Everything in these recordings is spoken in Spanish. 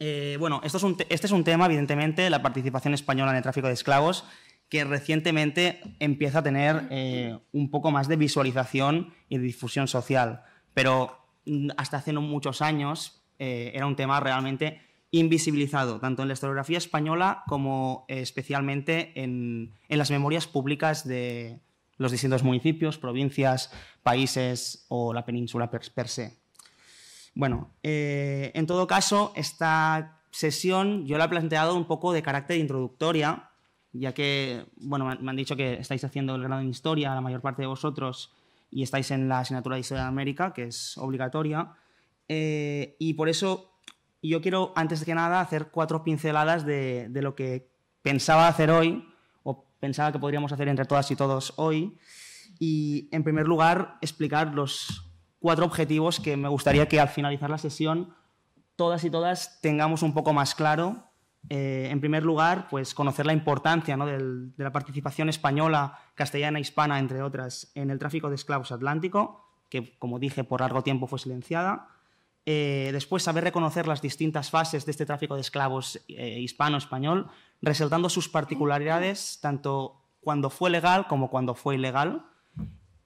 Eh, bueno, este es un tema, evidentemente, la participación española en el tráfico de esclavos, que recientemente empieza a tener eh, un poco más de visualización y difusión social. Pero mm, hasta hace no muchos años eh, era un tema realmente invisibilizado, tanto en la historiografía española como especialmente en, las memorias públicas de los distintos municipios, provincias, países o la península per se. Bueno, eh, en todo caso, esta sesión yo la he planteado un poco de carácter introductoria, ya que, bueno, me han dicho que estáis haciendo el grado en historia, la mayor parte de vosotros, y estáis en la asignatura de Historia de América, que es obligatoria, eh, y por eso yo quiero, antes que nada, hacer cuatro pinceladas de lo que pensaba hacer hoy, o pensaba que podríamos hacer entre todas y todos hoy, y en primer lugar, explicar los cuatro objetivos que me gustaría que al finalizar la sesión todas y todas tengamos un poco más claro. Eh, en primer lugar, pues conocer la importancia ¿no? de la participación española, castellana, hispana, entre otras, en el tráfico de esclavos atlántico, que, como dije, por largo tiempo fue silenciada. Eh, después, saber reconocer las distintas fases de este tráfico de esclavos eh, hispano-español, resaltando sus particularidades, tanto cuando fue legal como cuando fue ilegal.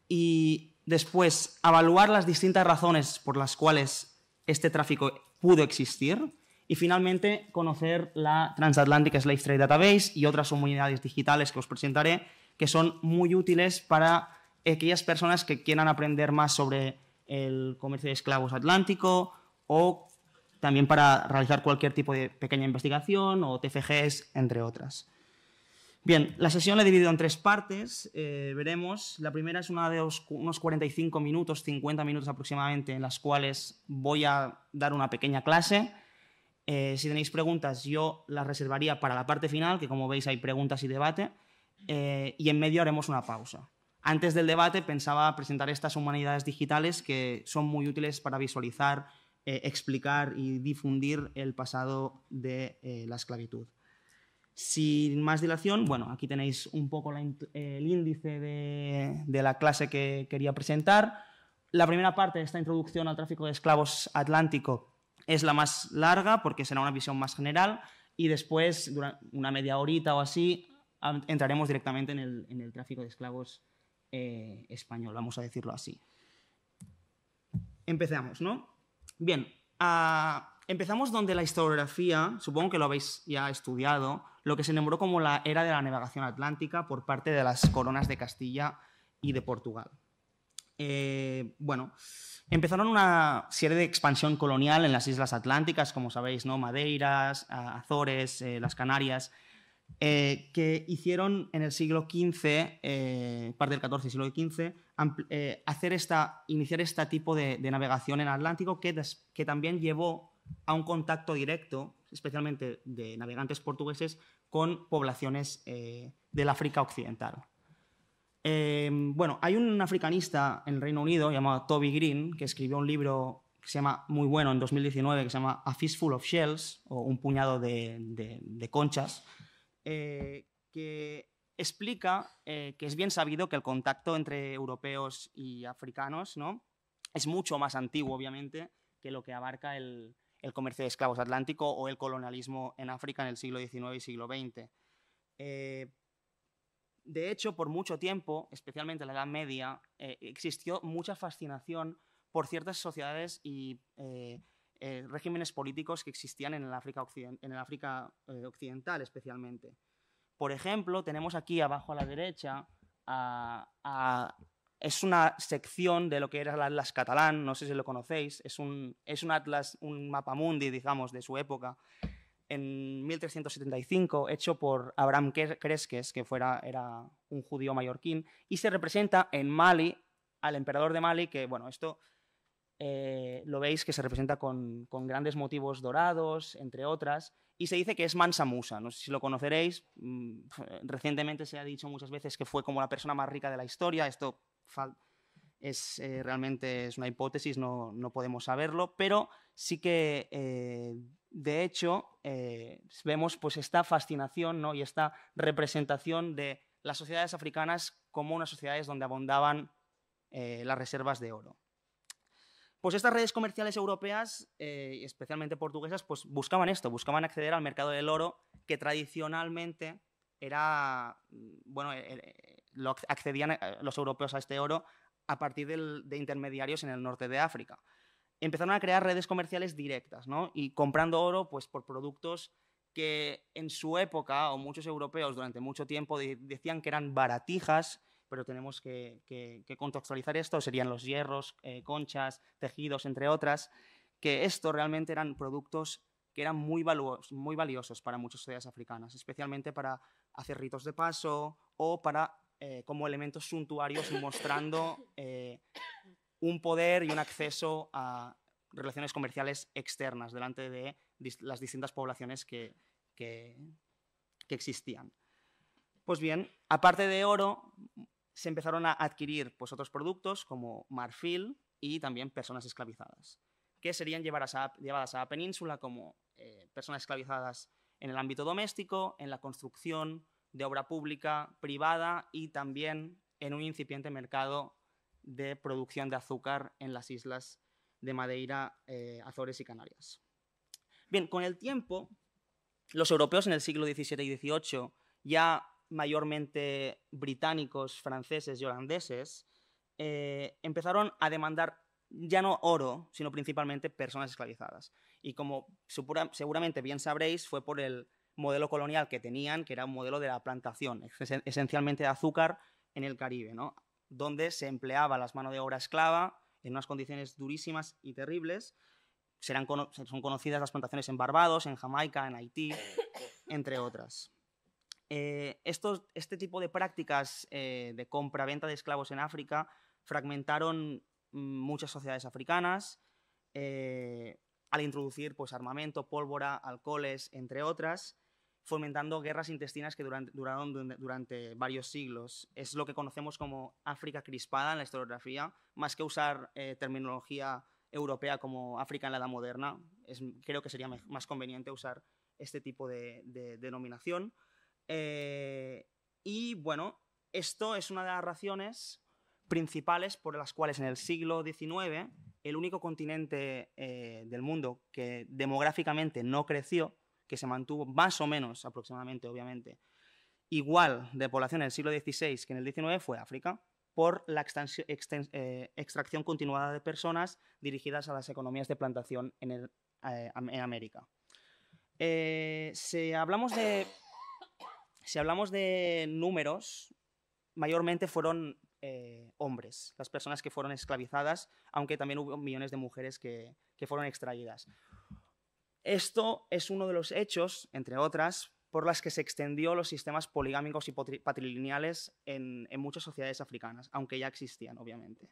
Y Después, evaluar las distintas razones por las cuales este tráfico pudo existir. Y finalmente, conocer la Transatlantic Slave Trade Database y otras comunidades digitales que os presentaré, que son muy útiles para aquellas personas que quieran aprender más sobre el comercio de esclavos atlántico o también para realizar cualquier tipo de pequeña investigación o TFGs, entre otras. Bien, la sesión la he dividido en tres partes. Eh, veremos, la primera es una de unos 45 minutos, 50 minutos aproximadamente, en las cuales voy a dar una pequeña clase. Eh, si tenéis preguntas, yo las reservaría para la parte final, que como veis hay preguntas y debate, eh, y en medio haremos una pausa. Antes del debate pensaba presentar estas humanidades digitales que son muy útiles para visualizar, explicar y difundir el pasado de la esclavitud. Sin más dilación, bueno, aquí tenéis un poco el índice de, la clase que quería presentar. La primera parte de esta introducción al tráfico de esclavos atlántico es la más larga porque será una visión más general y después, durante una media horita o así, entraremos directamente en el, tráfico de esclavos eh, español, vamos a decirlo así. Empezamos, ¿no? Bien, a, ah, Empezamos donde la historiografía, supongo que lo habéis ya estudiado, lo que se nombró como la era de la navegación atlántica por parte de las coronas de Castilla y de Portugal. Eh, bueno, empezaron una serie de expansión colonial en las islas atlánticas, como sabéis, ¿no? Madeiras, Azores, eh, las Canarias, eh, que hicieron en el siglo XV, parte del XIV, siglo XV, hacer esta, iniciar este tipo de, navegación en Atlántico que, que también llevó a un contacto directo, especialmente de navegantes portugueses, con poblaciones eh, del África Occidental. Em, bueno, hay un africanista en el Reino Unido llamado Toby Green que escribió un libro que se llama muy bueno en 2019 que se llama A Fistful of Shells o un puñado de, conchas eh, que explica eh, que es bien sabido que el contacto entre europeos y africanos ¿no? es mucho más antiguo obviamente que lo que abarca el, el comercio de esclavos atlántico o el colonialismo en África en el siglo XIX y siglo XX. Eh, de hecho, por mucho tiempo, especialmente en la Edad Media, eh, existió mucha fascinación por ciertas sociedades y eh, regímenes políticos que existían en el África, Occidental especialmente. Por ejemplo, tenemos aquí abajo a la derecha a es una sección de lo que era el Atlas catalán, no sé si lo conocéis, es un, es un atlas, un mapamundi, digamos, de su época, en 1375, hecho por Abraham Cresques, que fuera, era un judío mallorquín, y se representa en Mali al emperador de Mali, que, bueno, esto eh, lo veis que se representa con, con, grandes motivos dorados, entre otras, y se dice que es Mansa Musa. No sé si lo conoceréis, mm, recientemente se ha dicho muchas veces que fue como la persona más rica de la historia, esto es eh, realmente es una hipótesis, no, podemos saberlo, pero sí que eh, de hecho eh, vemos pues esta fascinación y esta representación de las sociedades africanas como unas sociedades donde abundaban las reservas de oro. Pues estas redes comerciales europeas, especialmente portuguesas, pues buscaban esto, buscaban acceder al mercado del oro que tradicionalmente era, mm, bueno, e-, lo accedían eh, los europeos a este oro a partir de intermediarios en el norte de África. Empezaron a crear redes comerciales directas, ¿no? Y comprando oro pues, por productos que en su época, o muchos europeos durante mucho tiempo decían que eran baratijas, pero tenemos que, contextualizar esto, serían los hierros, eh, conchas, tejidos, entre otras, que esto realmente eran productos que eran muy, muy valiosos para muchas sociedades africanas, especialmente para hacer ritos de paso o para eh, como elementos suntuarios mostrando eh, un poder y un acceso a relaciones comerciales externas delante de las distintas poblaciones que, que, existían. Pues bien, aparte de oro, se empezaron a adquirir pues, otros productos como marfil y también personas esclavizadas, que serían llevadas a, llevadas a la península como eh, personas esclavizadas en el ámbito doméstico, en la construcción, de obra pública, privada y también en un incipiente mercado de producción de azúcar en las islas de Madeira, eh, Azores y Canarias. Bien, con el tiempo, los europeos en el siglo XVII y XVIII, ya mayormente británicos, franceses y holandeses, eh, empezaron a demandar ya no oro, sino principalmente personas esclavizadas. Y como seguramente bien sabréis, fue por el modelo colonial que tenían, que era un modelo de la plantación, esencialmente de azúcar en el Caribe, ¿no? donde se empleaba las manos de obra esclava en unas condiciones durísimas y terribles. son conocidas las plantaciones en Barbados, en Jamaica, en Haití, entre otras. Eh, este tipo de prácticas eh, de compra-venta de esclavos en África fragmentaron mm, muchas sociedades africanas eh, al introducir pues, armamento, pólvora, alcoholes, entre otras, fomentando guerras intestinas que duraron durante varios siglos. Es lo que conocemos como África crispada en la historiografía, más que usar eh, terminología europea como África en la Edad Moderna. creo que sería más conveniente usar este tipo de, denominación. Eh, y bueno, esto es una de las razones principales por las cuales en el siglo XIX el único continente eh, del mundo que demográficamente no creció que se mantuvo más o menos aproximadamente, obviamente, igual de población en el siglo XVI que en el XIX fue África, por la eh, extracción continuada de personas dirigidas a las economías de plantación en, eh, en América. Eh, si, hablamos de, si hablamos de números, mayormente fueron hombres, las personas que fueron esclavizadas, aunque también hubo millones de mujeres que fueron extraídas. Esto es uno de los hechos, entre otras, por las que se extendió los sistemas poligámicos y patrilineales en, muchas sociedades africanas, aunque ya existían, obviamente.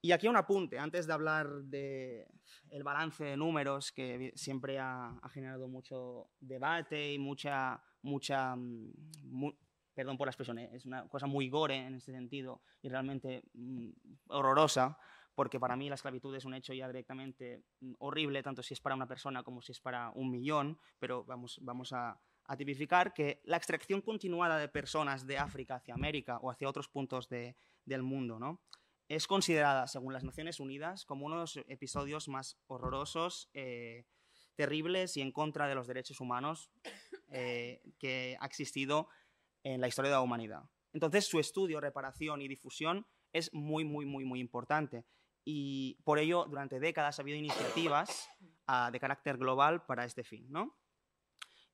Y aquí un apunte, antes de hablar del el balance de números, que siempre ha, generado mucho debate y mucha, mucha mm, perdón por la expresión, eh, es una cosa muy gore en este sentido y realmente mm, horrorosa porque para mí la esclavitud es un hecho ya directamente mm, horrible, tanto si es para una persona como si es para un millón, pero vamos, vamos a, tipificar que la extracción continuada de personas de África hacia América o hacia otros puntos del mundo, ¿no? Es considerada, según las Naciones Unidas, como uno de los episodios más horrorosos, eh, terribles y en contra de los derechos humanos eh, que ha existido en la historia de la humanidad. Entonces, su estudio, reparación y difusión es muy, muy, muy, muy importante y por ello durante décadas ha habido iniciativas ah, de carácter global para este fin. ¿no?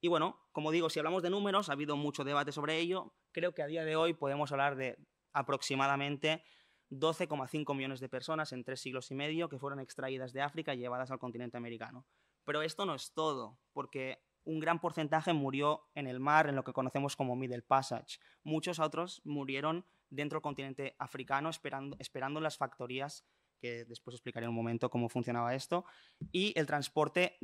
Y bueno, como digo, si hablamos de números, ha habido mucho debate sobre ello. Creo que a día de hoy podemos hablar de aproximadamente 12,5 millones de personas en tres siglos y medio que fueron extraídas de África y llevadas al continente americano. Pero esto no es todo, porque un gran porcentaje murió en el mar, en lo que conocemos como Middle Passage. Muchos otros murieron dentro del continente africano esperando, esperando las factorías que después explicaré en un momento cómo funcionaba esto, y el transporte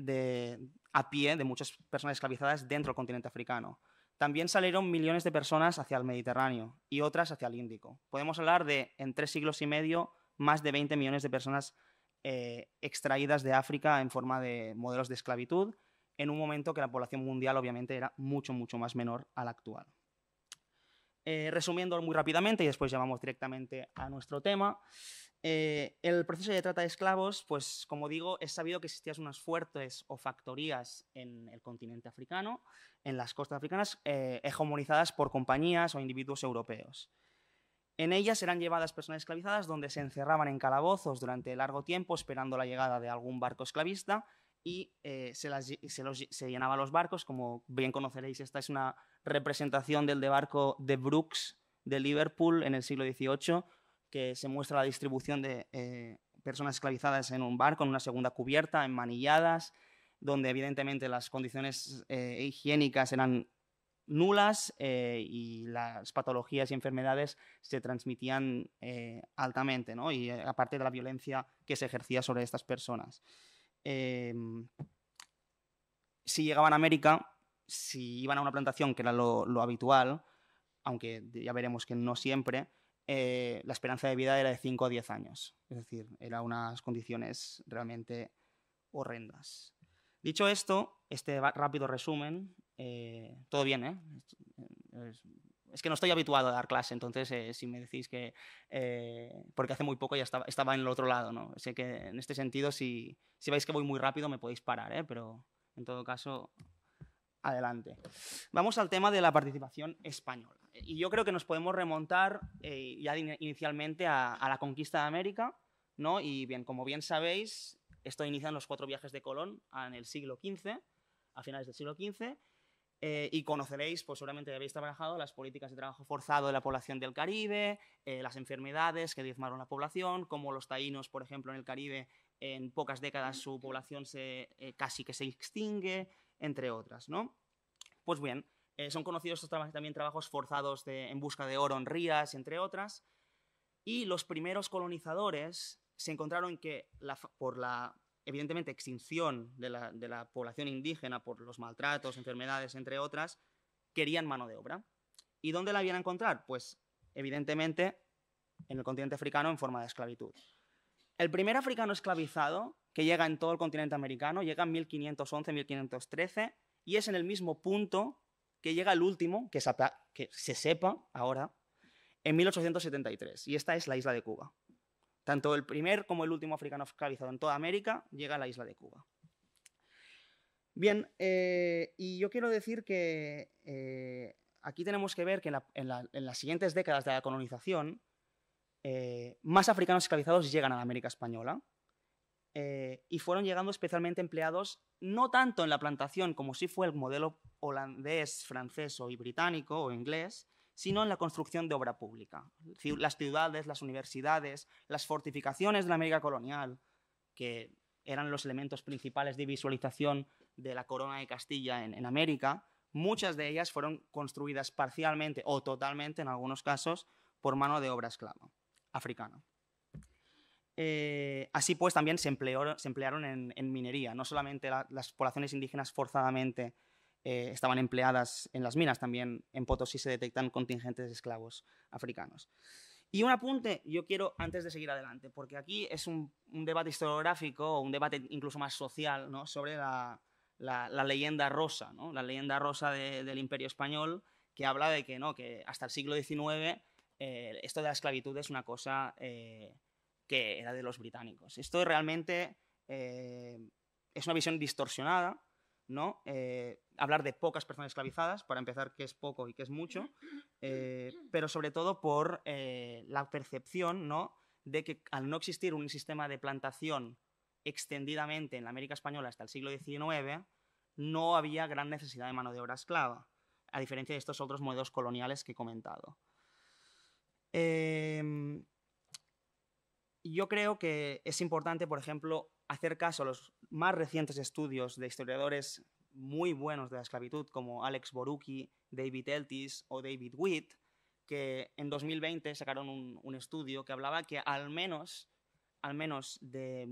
a pie de muchas personas esclavizadas dentro del continente africano. También salieron millones de personas hacia el Mediterráneo y otras hacia el Índico. Podemos hablar de, en tres siglos y medio, más de 20 millones de personas eh, extraídas de África en forma de modelos de esclavitud, en un momento que la población mundial obviamente era mucho, mucho más menor a la actual. Eh, resumiendo muy rápidamente y después llevamos directamente a nuestro tema, eh, el proceso de trata de esclavos, pues como digo, es sabido que existían unas fuertes o factorías en el continente africano, en las costas africanas, eh, hegemonizadas por compañías o individuos europeos. En ellas eran llevadas personas esclavizadas donde se encerraban en calabozos durante largo tiempo esperando la llegada de algún barco esclavista y eh, se, las, los, llenaba los barcos. Como bien conoceréis, esta es una representación del de barco de Brooks de Liverpool en el siglo XVIII, que se muestra la distribución de eh, personas esclavizadas en un barco, en una segunda cubierta, en manilladas, donde evidentemente las condiciones eh, higiénicas eran nulas y las patologías y enfermedades se transmitían altamente, ¿no? Y aparte de la violencia que se ejercía sobre estas personas. Em, si llegaban a América, si iban a una plantación, que era lo, habitual, aunque ya veremos que no siempre, eh, la esperanza de vida era de 5 o 10 años. Es decir, eran unas condiciones realmente horrendas. Dicho esto, este rápido resumen, eh, todo bien, ¿eh? es que no estoy habituado a dar clase, entonces eh, si me decís que, eh, porque hace muy poco ya estaba, en el otro lado, ¿no? Sé que en este sentido, si, si veis que voy muy rápido, me podéis parar, ¿eh? Pero en todo caso, adelante. Vamos al tema de la participación española. Y yo creo que nos podemos remontar eh, ya inicialmente a, la conquista de América, ¿no? Y bien, como bien sabéis, esto inicia en los cuatro viajes de Colón en el siglo XV, a finales del siglo XV, eh, y conoceréis, pues seguramente habéis trabajado las políticas de trabajo forzado de la población del Caribe, eh, las enfermedades que diezmaron la población, como los taínos, por ejemplo, en el Caribe, en pocas décadas su población se, eh, casi que se extingue, entre otras, ¿no? Pues bien, son conocidos estos también trabajos forzados de, en busca de oro en rías, entre otras, y los primeros colonizadores se encontraron que por la evidentemente extinción de la, población indígena por los maltratos, enfermedades, entre otras, querían mano de obra. ¿Y dónde la habían a encontrar? Pues evidentemente en el continente africano en forma de esclavitud. El primer africano esclavizado que llega en todo el continente americano llega en 1511, 1513 y es en el mismo punto que llega el último, que, se sepa ahora, en 1873. Y esta es la isla de Cuba. Tanto el primer como el último africano esclavizado en toda América llega a la isla de Cuba. Bien, eh, y yo quiero decir que eh, aquí tenemos que ver que en, las siguientes décadas de la colonización, eh, más africanos esclavizados llegan a la América Española y fueron llegando especialmente empleados no tanto en la plantación como si fue el modelo holandés, francés o británico o inglés, sino en la construcción de obra pública. Las ciudades, las universidades, las fortificaciones de la América colonial, que eran los elementos principales de visualización de la corona de Castilla en, América, muchas de ellas fueron construidas parcialmente o totalmente, en algunos casos, por mano de obra esclava africana. Eh, así pues, también se, emplearon en, minería, no solamente las poblaciones indígenas forzadamente eh, estaban empleadas en las minas también. En Potosí se detectan contingentes de esclavos africanos. Y un apunte yo quiero antes de seguir adelante, porque aquí es un, debate historiográfico, un debate incluso más social, sobre la, leyenda rosa, la leyenda rosa del Imperio Español, que habla de que, ¿no? que hasta el siglo XIX eh, esto de la esclavitud es una cosa eh, que era de los británicos. Esto realmente es una visión distorsionada ¿no? Eh, hablar de pocas personas esclavizadas, para empezar, que es poco y que es mucho, eh, pero sobre todo por eh, la percepción ¿no? de que al no existir un sistema de plantación extendidamente en la América Española hasta el siglo XIX, no había gran necesidad de mano de obra esclava, a diferencia de estos otros modelos coloniales que he comentado. Em, yo creo que es importante, por ejemplo, hacer caso a los más recientes estudios de historiadores muy buenos de la esclavitud, como Alex boruki David Eltis o David Witt, que en 2020 sacaron un, estudio que hablaba que al menos, al menos de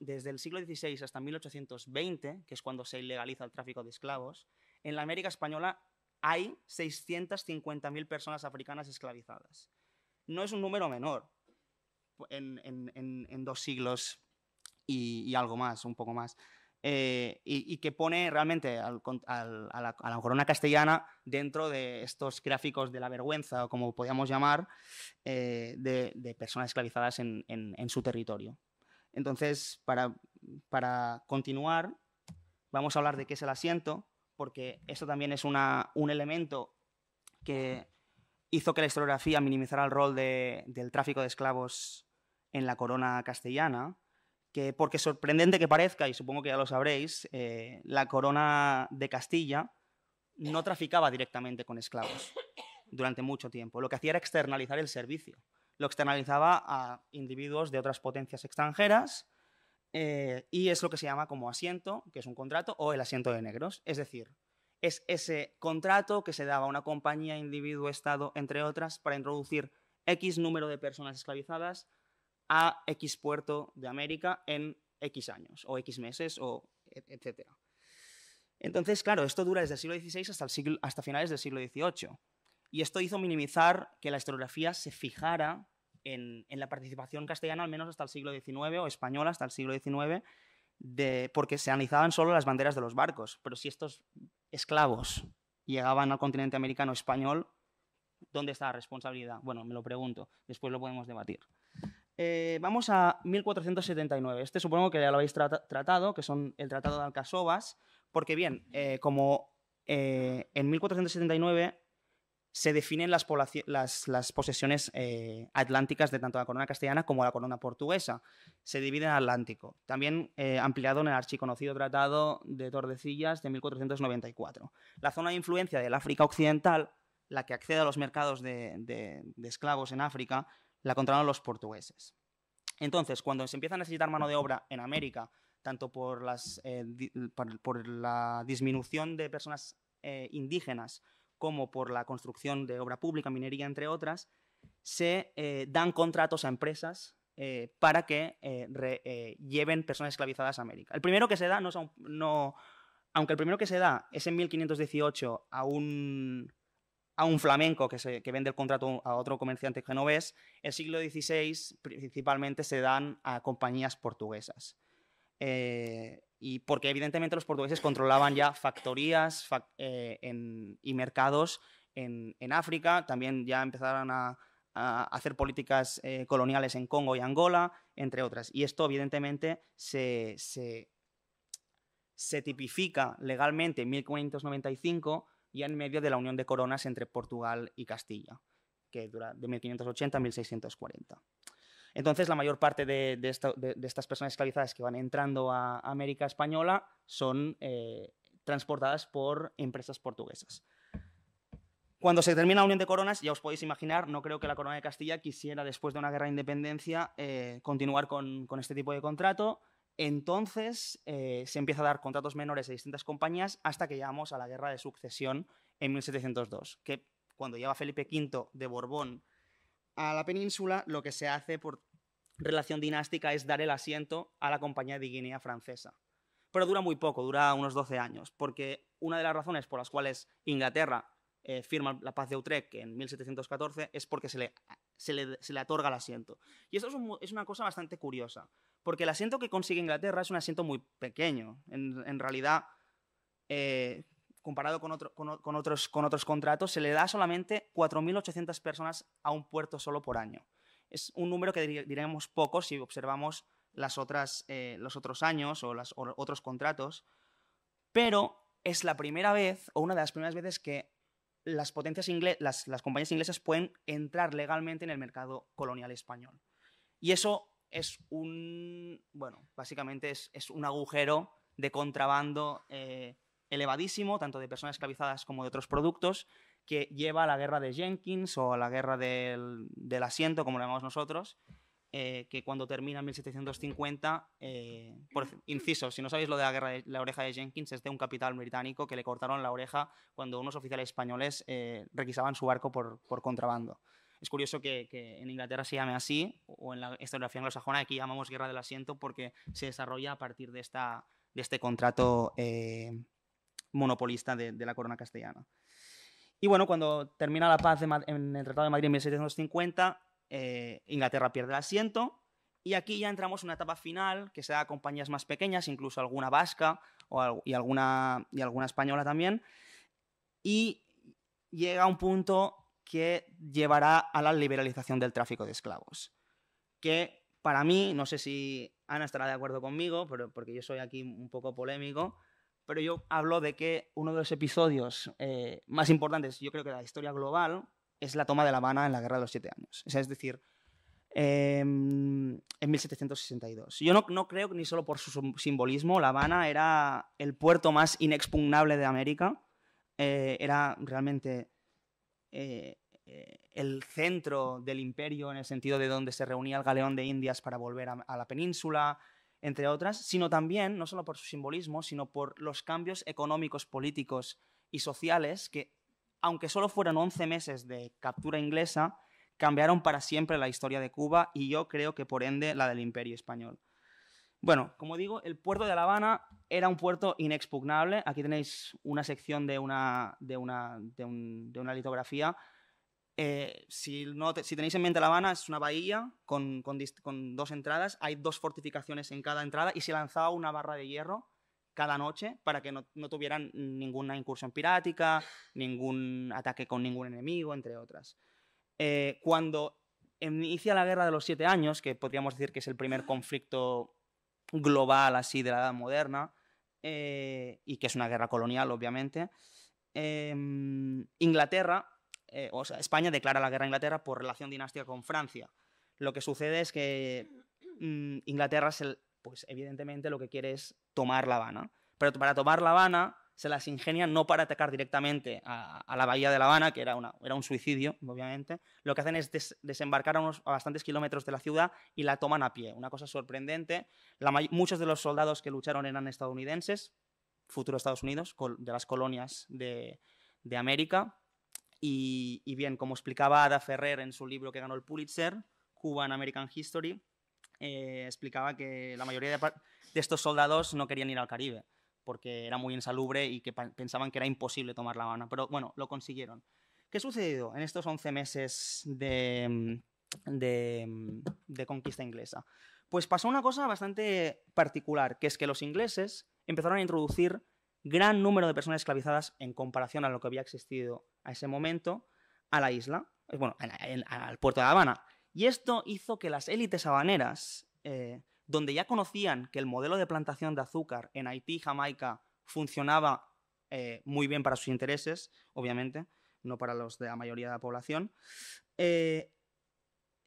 desde el siglo XVI hasta 1820, que es cuando se ilegaliza el tráfico de esclavos, en la América Española hay 650.000 personas africanas esclavizadas. No es un número menor en dos siglos y, algo más, un poco más. Eh, y, que pone realmente a, la, corona castellana dentro de estos gráficos de la vergüenza, o como podíamos llamar, eh, de, personas esclavizadas en, su territorio. Entonces, para, para continuar, vamos a hablar de qué es el asiento, porque esto también es un elemento que hizo que la historiografía minimizara el rol del tráfico de esclavos en la corona castellana que porque sorprendente que parezca, y supongo que ya lo sabréis, eh, la corona de Castilla no traficaba directamente con esclavos durante mucho tiempo. Lo que hacía era externalizar el servicio. Lo externalizaba a individuos de otras potencias extranjeras eh, y es lo que se llama como asiento, que es un contrato, o el asiento de negros. Es decir, es ese contrato que se daba a una compañía, individuo, Estado, entre otras, para introducir X número de personas esclavizadas a X puerto de América en X años o X meses o e, etcétera. Entonces, claro, esto dura desde el siglo XVI hasta, el siglo, hasta finales del siglo XVIII. Y esto hizo minimizar que la historiografía se fijara en, la participación castellana, al menos hasta el siglo XIX, o española hasta el siglo XIX, de, porque se analizaban solo las banderas de los barcos. Pero si estos esclavos llegaban al continente americano español, ¿dónde está la responsabilidad? Bueno, me lo pregunto, después lo podemos debatir. Eh, vamos a 1479. Este supongo que ya lo habéis tratado, que son el Tratado de Alcasovas, porque bien, eh, como eh, en 1479 se definen las, posesiones atlánticas de tanto la corona castellana como la corona portuguesa. Se divide en Atlántico, también ampliado en el archiconocido Tratado de Tordesillas de 1494. La zona de influencia del África Occidental la que accede a los mercados de, esclavos en África la controlaron los portugueses. Entonces, cuando se empieza a necesitar mano de obra en América, tanto por, eh, la disminución de personas eh, indígenas como por la construcción de obra pública, minería, entre otras, se eh, dan contratos a empresas para que lleven personas esclavizadas a América. El primero que se da, no, aunque el primero que se da es en 1518 a un a un flamenco que, vende el contrato a otro comerciante genovés, el siglo XVI principalmente se dan a compañías portuguesas. Eh, y porque evidentemente los portugueses controlaban ya factorías eh, y mercados en, África, también ya empezaron a, hacer políticas eh, coloniales en Congo y Angola, entre otras. Y esto evidentemente se, se tipifica legalmente en 1595 y en medio de la unión de coronas entre Portugal y Castilla, que dura de 1580 a 1640. Entonces, la mayor parte de, estas personas esclavizadas que van entrando a América Española son eh, transportadas por empresas portuguesas. Cuando se termina la Unión de Coronas, ya os podéis imaginar, no creo que la Corona de Castilla quisiera, después de una guerra de independencia, eh, continuar con, este tipo de contrato. Entonces eh, se empieza a dar contratos menores a distintas compañías hasta que llegamos a la guerra de sucesión en 1702, que cuando llega Felipe V de Borbón a la península, lo que se hace por relación dinástica es dar el asiento a la compañía de Guinea francesa. Pero dura muy poco, dura unos 12 años, porque una de las razones por las cuales Inglaterra eh, firma la paz de Utrecht en 1714 es porque se le, se otorga el asiento. Y eso es una cosa bastante curiosa, porque el asiento que consigue Inglaterra es un asiento muy pequeño. En, realidad, eh, comparado con, con, otros, con otros contratos, se le da solamente 4.800 personas a un puerto solo por año. Es un número que diremos poco si observamos las otras, eh, los otros años o los otros contratos, pero es la primera vez o una de las primeras veces que las, potencias las, las compañías inglesas pueden entrar legalmente en el mercado colonial español. Y eso es un, bueno, básicamente es, un agujero de contrabando eh, elevadísimo, tanto de personas esclavizadas como de otros productos, que lleva a la guerra de Jenkins o a la guerra del, asiento, como lo llamamos nosotros, eh, que cuando termina en 1750, eh, por inciso, si no sabéis lo de la guerra de la oreja de Jenkins, es de un capital británico que le cortaron la oreja cuando unos oficiales españoles requisaban su barco por contrabando. Es curioso que, en Inglaterra se llame así, o en la historiografía anglosajona aquí llamamos guerra del asiento porque se desarrolla a partir de, esta, de este contrato eh, monopolista de, la corona castellana. Y bueno, cuando termina la paz en el Tratado de Madrid en 1750, eh, Inglaterra pierde el asiento y aquí ya entramos en una etapa final que se da a compañías más pequeñas, incluso alguna vasca o, y, alguna, y alguna española también. Y llega un punto que llevará a la liberalización del tráfico de esclavos. Que para mí, no sé si Ana estará de acuerdo conmigo, pero, porque yo soy aquí un poco polémico, pero yo hablo de que uno de los episodios eh, más importantes, yo creo que de la historia global, es la toma de La Habana en la Guerra de los Siete Años. es decir, em, en 1762. Yo no, creo que ni solo por su simbolismo, La Habana era el puerto más inexpugnable de América. Eh, era realmente eh, eh, el centro del imperio en el sentido de donde se reunía el galeón de Indias para volver a, la península, entre otras, sino también, no solo por su simbolismo, sino por los cambios económicos, políticos y sociales que, aunque solo fueron 11 meses de captura inglesa, cambiaron para siempre la historia de Cuba y yo creo que por ende la del imperio español. Bueno, como digo, el puerto de La Habana era un puerto inexpugnable. Aquí tenéis una sección de una, de de una litografía. Eh, si, tenéis en mente La Habana, es una bahía con, dos entradas. Hay dos fortificaciones en cada entrada y se lanzaba una barra de hierro cada noche para que no, tuvieran ninguna incursión pirática, ningún ataque con ningún enemigo, entre otras. Eh, cuando inicia la Guerra de los Siete Años, que podríamos decir que es el primer conflicto global así de la edad moderna, eh, y que es una guerra colonial, obviamente, em, Inglaterra, eh, o sea, España declara la guerra a Inglaterra por relación dinástica con Francia. Lo que sucede es que mm, Inglaterra, es el, pues evidentemente lo que quiere es tomar La Habana. Pero para tomar La Habana se las ingenian no para atacar directamente a, la bahía de La Habana, que era, un suicidio, obviamente, lo que hacen es desembarcar a, unos, bastantes kilómetros de la ciudad y la toman a pie. Una cosa sorprendente, muchos de los soldados que lucharon eran estadounidenses, futuros Estados Unidos, de las colonias de, América. Y, bien, como explicaba Ada Ferrer en su libro que ganó el Pulitzer, Cuban American History, eh, explicaba que la mayoría de estos soldados no querían ir al Caribe porque era muy insalubre y que pensaban que era imposible tomar La Habana. Pero bueno, lo consiguieron. ¿Qué ha sucedido en estos 11 meses mm, mm, de, conquista inglesa? Pues pasó una cosa bastante particular, que es que los ingleses empezaron a introducir gran número de personas esclavizadas en comparación a lo que había existido a ese momento a la isla, eh, bueno, al puerto de La Habana. Y esto hizo que las élites habaneras eh, donde ya conocían que el modelo de plantación de azúcar en Haití y Jamaica funcionaba eh, muy bien para sus intereses, obviamente, no para los de la mayoría de la población, eh,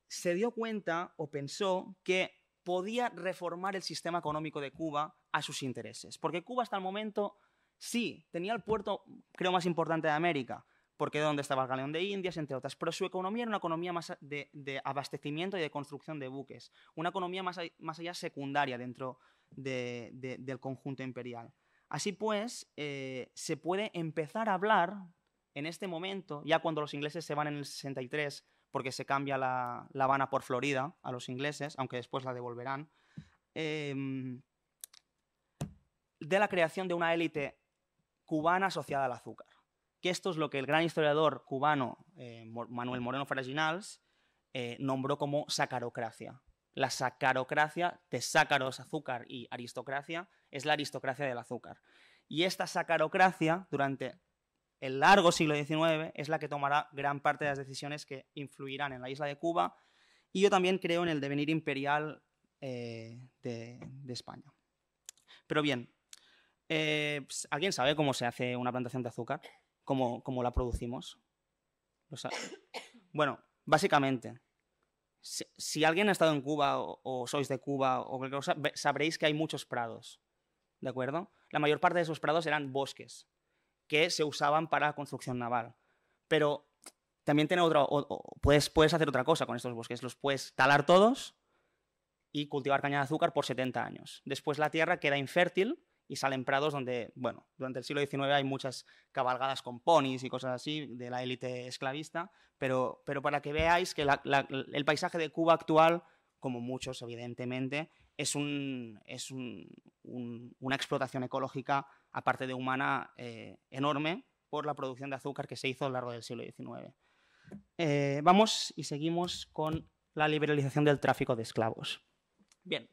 se dio cuenta o pensó que podía reformar el sistema económico de Cuba a sus intereses. Porque Cuba hasta el momento sí tenía el puerto, creo, más importante de América, porque dónde estaba el galeón de Indias, entre otras. Pero su economía era una economía más de, abastecimiento y de construcción de buques, una economía más, más allá secundaria dentro del conjunto imperial. Así pues, eh, se puede empezar a hablar en este momento, ya cuando los ingleses se van en el 63, porque se cambia la, Habana por Florida a los ingleses, aunque después la devolverán, em, de la creación de una élite cubana asociada al azúcar. Y esto es lo que el gran historiador cubano eh, Manuel Moreno Faraginals eh, nombró como sacarocracia. La sacarocracia, de sácaros, azúcar y aristocracia, es la aristocracia del azúcar. Y esta sacarocracia, durante el largo siglo XIX, es la que tomará gran parte de las decisiones que influirán en la isla de Cuba y yo también creo en el devenir imperial eh, de, España. Pero bien, pues, ¿alguien sabe cómo se hace una plantación de azúcar? cómo, la producimos. bueno, básicamente, si, alguien ha estado en Cuba o, sois de Cuba o sabréis que hay muchos prados, ¿de acuerdo? La mayor parte de esos prados eran bosques que se usaban para construcción naval. Pero también tiene otro, puedes, puedes hacer otra cosa con estos bosques. Los puedes talar todos y cultivar caña de azúcar por 70 años. Después la tierra queda infértil y salen prados donde, bueno, durante el siglo XIX hay muchas cabalgadas con ponis y cosas así de la élite esclavista, pero, pero para que veáis que el paisaje de Cuba actual, como muchos evidentemente, es, un, es una explotación ecológica, aparte de humana, eh, enorme por la producción de azúcar que se hizo a lo largo del siglo XIX. Eh, vamos y seguimos con la liberalización del tráfico de esclavos. Bien,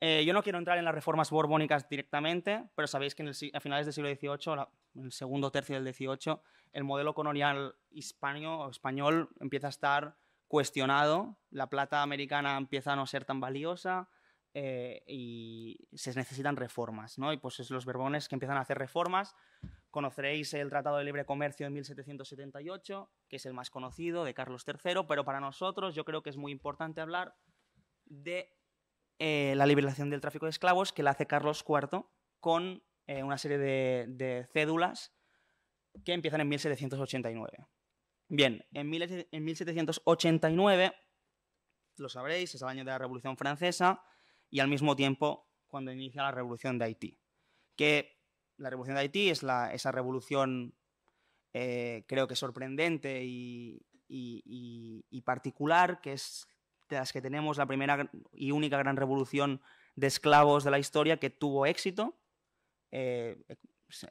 eh, yo no quiero entrar en las reformas borbónicas directamente, pero sabéis que a finales del siglo XVIII, en el segundo tercio del XVIII, el modelo colonial hispano o español empieza a estar cuestionado, la plata americana empieza a no ser tan valiosa eh, y se necesitan reformas, ¿no? Y pues es los Borbones que empiezan a hacer reformas. Conoceréis el Tratado de Libre Comercio de 1778, que es el más conocido, de Carlos III, pero para nosotros yo creo que es muy importante hablar de eh, la liberación del tráfico de esclavos que la hace Carlos IV con eh, una serie de, cédulas que empiezan en 1789. Bien, en, 1789, lo sabréis, es el año de la Revolución Francesa y al mismo tiempo cuando inicia la Revolución de Haití. Que la Revolución de Haití es esa revolución eh, creo que sorprendente y, particular, que es de las que tenemos la primera y única gran revolución de esclavos de la historia que tuvo éxito. Eh,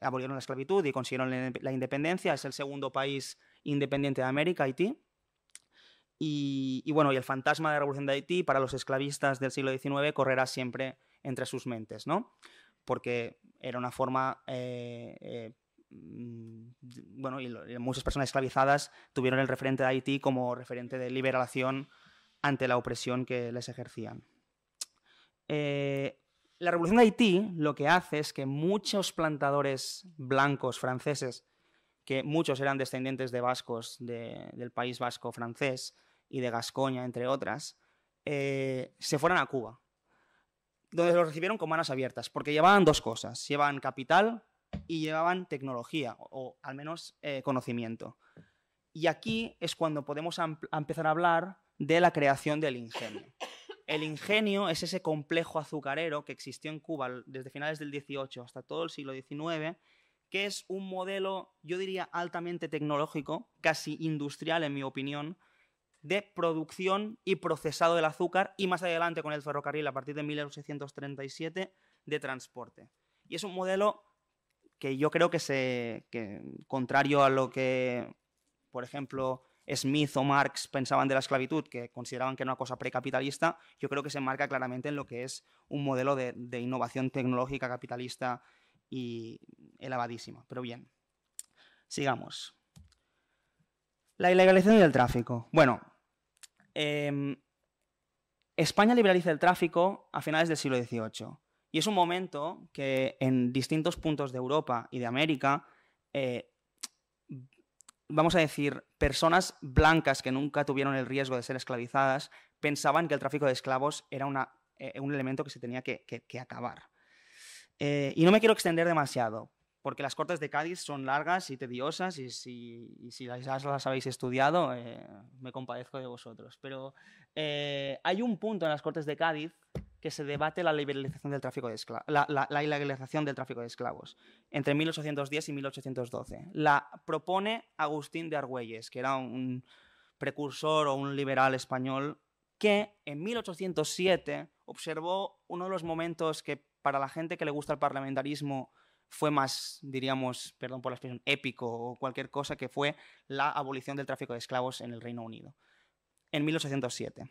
abolieron la esclavitud y consiguieron la independencia. Es el segundo país independiente de América, Haití. Y, bueno, y el fantasma de la revolución de Haití para los esclavistas del siglo XIX correrá siempre entre sus mentes, ¿no? Porque era una forma. Eh, eh, mm, bueno, muchas personas esclavizadas tuvieron el referente de Haití como referente de liberación ante la opresión que les ejercían. Eh, la revolución de Haití lo que hace es que muchos plantadores blancos franceses, que muchos eran descendientes de vascos del país vasco francés y de Gascoña, entre otras, eh, se fueran a Cuba, donde los recibieron con manos abiertas, porque llevaban dos cosas, llevaban capital y llevaban tecnología, o, al menos eh, conocimiento. Y aquí es cuando podemos empezar a hablar de la creación del ingenio. El ingenio es ese complejo azucarero que existió en Cuba desde finales del XVIII hasta todo el siglo XIX, que es un modelo, yo diría, altamente tecnológico, casi industrial en mi opinión, de producción y procesado del azúcar y más adelante con el ferrocarril a partir de 1837 de transporte. Y es un modelo que yo creo que se que, contrario a lo que por ejemplo Smith o Marx pensaban de la esclavitud, que consideraban que era una cosa precapitalista, yo creo que se enmarca claramente en lo que es un modelo de, innovación tecnológica capitalista y elevadísima. Pero bien, sigamos. La ilegalización del tráfico. Bueno, em, España liberaliza el tráfico a finales del siglo XVIII. Y es un momento que en distintos puntos de Europa y de América eh, vamos a decir, personas blancas que nunca tuvieron el riesgo de ser esclavizadas pensaban que el tráfico de esclavos era eh, un elemento que se tenía que, acabar. Eh, y no me quiero extender demasiado, porque las Cortes de Cádiz son largas y tediosas, y si, las, habéis estudiado, eh, me compadezco de vosotros. Pero hay un punto en las Cortes de Cádiz que se debate la liberalización del tráfico de la, ilegalización del tráfico de esclavos, entre 1810 y 1812. La propone Agustín de Argüelles, que era un precursor o un liberal español, que en 1807 observó uno de los momentos que para la gente que le gusta el parlamentarismo fue más, diríamos, perdón por la expresión, épico o cualquier cosa, que fue la abolición del tráfico de esclavos en el Reino Unido, en 1807.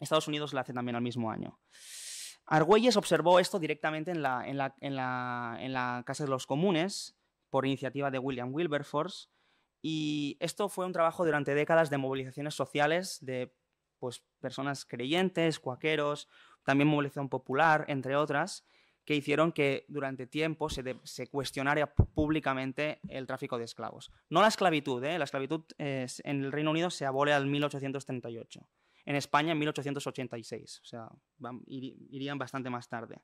Estados Unidos la hace también al mismo año. Argüelles observó esto directamente en la, Casa de los Comunes, por iniciativa de William Wilberforce, y esto fue un trabajo durante décadas de movilizaciones sociales de pues, personas creyentes, cuaqueros, también movilización popular, entre otras, que hicieron que durante tiempo se, cuestionara públicamente el tráfico de esclavos. No la esclavitud, ¿eh? la esclavitud eh, en el Reino Unido se abole al 1838 en España en 1886. O sea, irían bastante más tarde.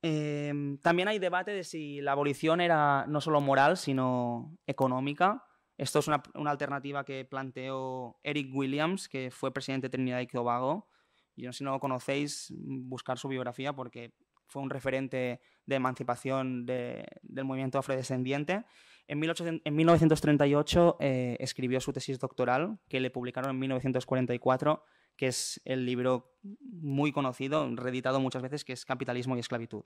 Em, también hay debate de si la abolición era no solo moral, sino económica. Esto es una, alternativa que planteó Eric Williams, que fue presidente de Trinidad y Tobago. Y no, si no lo conocéis, buscar su biografía porque fue un referente de emancipación del movimiento afrodescendiente. En, 1938 eh, escribió su tesis doctoral, que le publicaron en 1944, que es el libro muy conocido, reeditado muchas veces, que es Capitalismo y Esclavitud.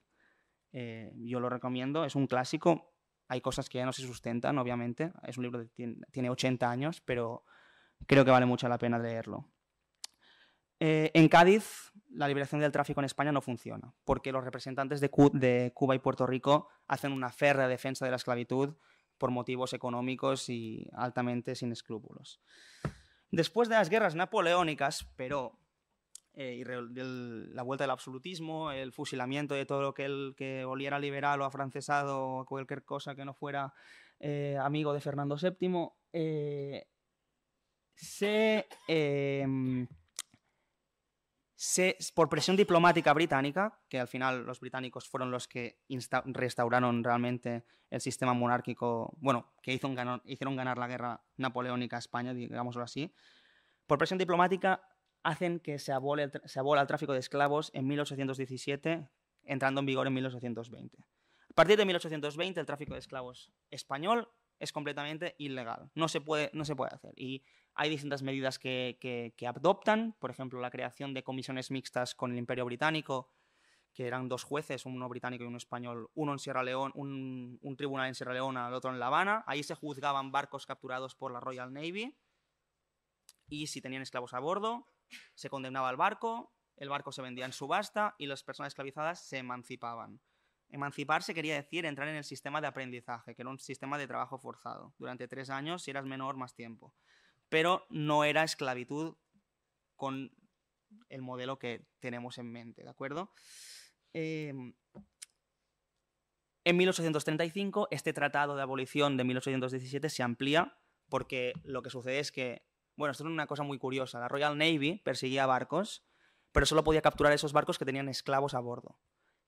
Eh, yo lo recomiendo, es un clásico. Hay cosas que ya no se sustentan, obviamente. Es un libro que tiene 80 años, pero creo que vale mucho la pena leerlo. Eh, en Cádiz, la liberación del tráfico en España no funciona, porque los representantes de, Cuba y Puerto Rico hacen una férrea defensa de la esclavitud por motivos económicos y altamente sin escrúpulos. Después de las guerras napoleónicas, pero eh, la vuelta del absolutismo, el fusilamiento de todo lo que, el, que oliera liberal o afrancesado o cualquier cosa que no fuera eh, amigo de Fernando VII, eh, se em, por presión diplomática británica, que al final los británicos fueron los que restauraron realmente el sistema monárquico, bueno, que hizo hicieron ganar la guerra napoleónica a España, digámoslo así, por presión diplomática hacen que se abole, el se el tráfico de esclavos en 1817, entrando en vigor en 1820. A partir de 1820 el tráfico de esclavos español es completamente ilegal, no se puede, no se puede hacer. Y hay distintas medidas que, adoptan, por ejemplo, la creación de comisiones mixtas con el Imperio Británico, que eran dos jueces, uno británico y uno español, uno en Sierra León, un, tribunal en Sierra Leona, el otro en La Habana. Ahí se juzgaban barcos capturados por la Royal Navy y si tenían esclavos a bordo, se condenaba al barco, el barco se vendía en subasta y las personas esclavizadas se emancipaban. Emanciparse quería decir entrar en el sistema de aprendizaje, que era un sistema de trabajo forzado. Durante tres años, si eras menor, más tiempo pero no era esclavitud con el modelo que tenemos en mente, ¿de acuerdo? Em, en 1835, este tratado de abolición de 1817 se amplía porque lo que sucede es que, bueno, esto es una cosa muy curiosa, la Royal Navy perseguía barcos, pero solo podía capturar esos barcos que tenían esclavos a bordo.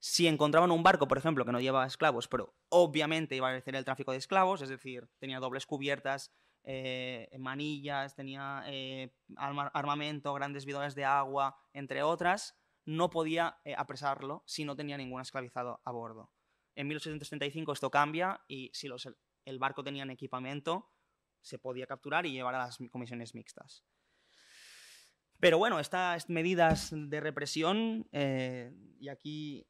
Si encontraban un barco, por ejemplo, que no llevaba esclavos, pero obviamente iba a crecer el tráfico de esclavos, es decir, tenía dobles cubiertas, eh, manillas, tenía eh, armamento, grandes bidones de agua, entre otras, no podía eh, apresarlo si no tenía ningún esclavizado a bordo. En 1835 esto cambia y si el barco tenía equipamiento, se podía capturar y llevar a las comisiones mixtas. Pero bueno, estas medidas de represión, y aquí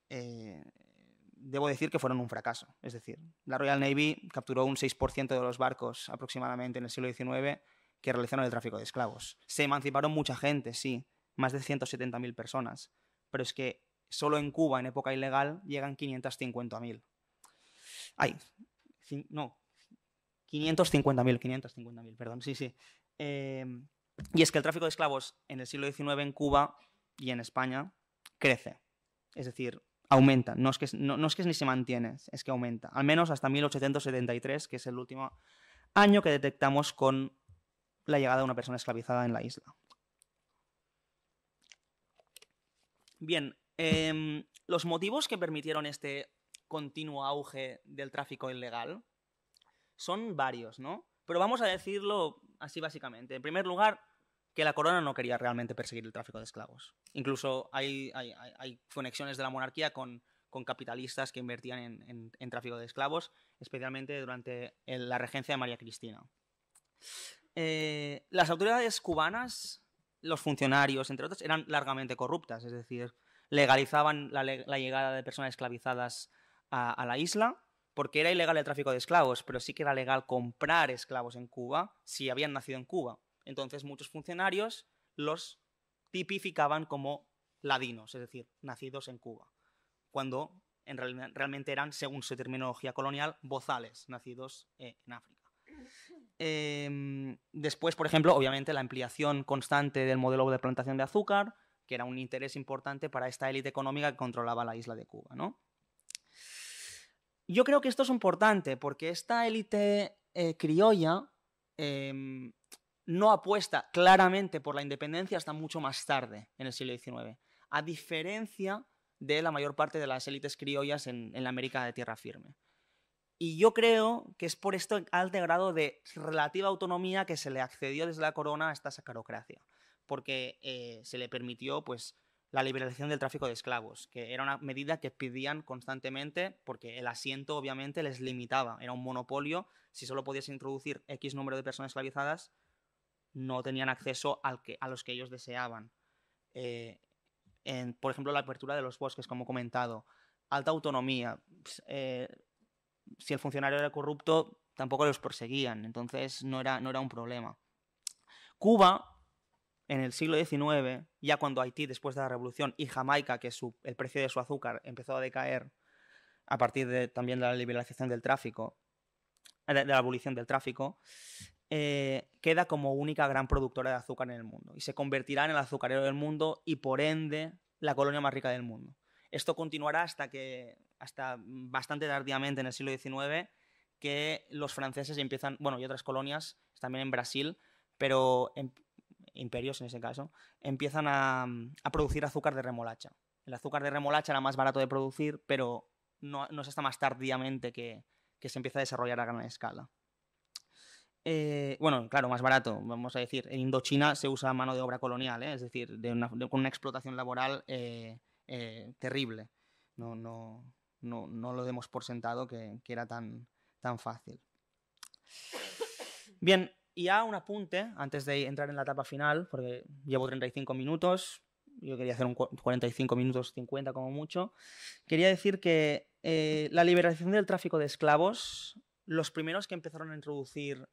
debo decir que fueron un fracaso. Es decir, la Royal Navy capturó un 6% de los barcos aproximadamente en el siglo XIX que realizaron el tráfico de esclavos. Se emanciparon mucha gente, sí, más de 170.000 personas, pero es que solo en Cuba, en época ilegal, llegan 550.000. Ay, no, 550.000, 550.000, perdón, sí, sí. Em, y es que el tráfico de esclavos en el siglo XIX en Cuba y en España crece. Es decir, aumenta, no es, que, no, es que ni se mantiene, es que aumenta, al menos hasta 1873, que es el último año que detectamos con la llegada de una persona esclavizada en la isla. Bien, em, los motivos que permitieron este continuo auge del tráfico ilegal son varios, ¿no? Pero vamos a decirlo así básicamente. En primer lugar, que la corona no quería realmente perseguir el tráfico de esclavos. Incluso hay, conexiones de la monarquía con, capitalistas que invertían en, tráfico de esclavos, especialmente durante la regencia de María Cristina. Eh, las autoridades cubanas, los funcionarios, entre otros, eran largamente corruptas, es decir, legalizaban la, llegada de personas esclavizadas a la isla porque era ilegal el tráfico de esclavos, pero sí que era legal comprar esclavos en Cuba si habían nacido en Cuba. Entonces muchos funcionarios los tipificaban como ladinos, es decir, nacidos en Cuba, cuando en realmente eran, según su terminología colonial, bozales, nacidos eh, en África. Em, después, por ejemplo, obviamente la ampliación constante del modelo de plantación de azúcar, que era un interés importante para esta élite económica que controlaba la isla de Cuba. Yo creo que esto es importante porque esta élite eh, criolla em, no apuesta claramente por la independencia hasta mucho más tarde, en el siglo XIX, a diferencia de la mayor parte de las élites criollas en, la América de tierra firme. Y yo creo que es por este alto grado de relativa autonomía que se le accedió desde la corona a esta sacarocracia, porque eh, se le permitió pues, la liberación del tráfico de esclavos, que era una medida que pedían constantemente porque el asiento obviamente les limitaba, era un monopolio, si solo podías introducir X número de personas esclavizadas, no tenían acceso al que, a los que ellos deseaban. Eh, por ejemplo, la apertura de los bosques, como he comentado, alta autonomía. Eh, si el funcionario era corrupto, tampoco los perseguían, entonces no era, no era un problema. Cuba, en el siglo XIX, ya cuando Haití, después de la Revolución, y Jamaica, que el precio de su azúcar empezó a decaer a partir de, también de la liberalización del tráfico, de la abolición del tráfico, eh, queda como única gran productora de azúcar en el mundo y se convertirá en el azucarero del mundo y por ende la colonia más rica del mundo. Esto continuará hasta que, hasta bastante tardíamente en el siglo XIX, que los franceses empiezan, bueno, y otras colonias, también en Brasil, pero em, imperios en ese caso, empiezan a, producir azúcar de remolacha. El azúcar de remolacha era más barato de producir, pero no, es hasta más tardíamente que se empieza a desarrollar a gran escala. Eh, bueno, claro, más barato, vamos a decir, en Indochina se usa mano de obra colonial, ¿eh? es decir, una, con una explotación laboral eh, terrible. No, no, lo demos por sentado que, era tan, tan fácil. Bien, y a un apunte antes de entrar en la etapa final, porque llevo 35 minutos, yo quería hacer un 45 minutos 50 como mucho, quería decir que la liberación del tráfico de esclavos, los primeros que empezaron a introducir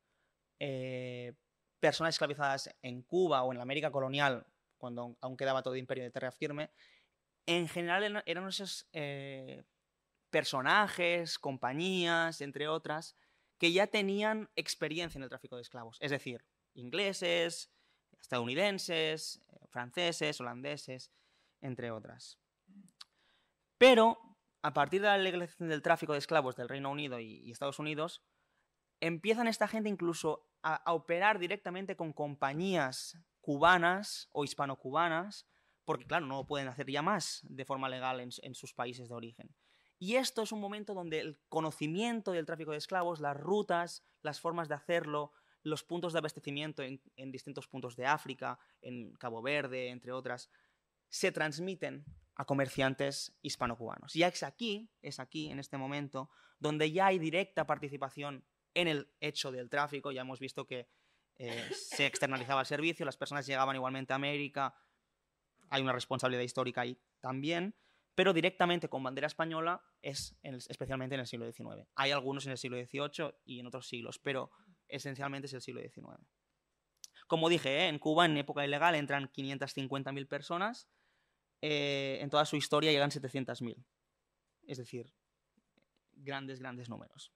eh, personas esclavizadas en Cuba o en la América colonial, cuando aún quedaba todo el imperio de tierra firme, en general eran esos eh, personajes, compañías, entre otras, que ya tenían experiencia en el tráfico de esclavos. Es decir, ingleses, estadounidenses, franceses, holandeses, entre otras. Pero, a partir de la legalización del tráfico de esclavos del Reino Unido y Estados Unidos, empiezan esta gente incluso a, operar directamente con compañías cubanas o hispano-cubanas, porque claro, no lo pueden hacer ya más de forma legal en, sus países de origen. Y esto es un momento donde el conocimiento del tráfico de esclavos, las rutas, las formas de hacerlo, los puntos de abastecimiento en, distintos puntos de África, en Cabo Verde, entre otras, se transmiten a comerciantes hispano-cubanos. Y es aquí, es aquí, en este momento, donde ya hay directa participación en el hecho del tráfico. Ya hemos visto que eh, se externalizaba el servicio, las personas llegaban igualmente a América, hay una responsabilidad histórica ahí también, pero directamente con bandera española es especialmente en el siglo XIX. Hay algunos en el siglo XVIII y en otros siglos, pero esencialmente es el siglo XIX. Como dije, eh, en Cuba en época ilegal entran 550.000 personas, eh, en toda su historia llegan 700.000. Es decir, grandes, grandes números.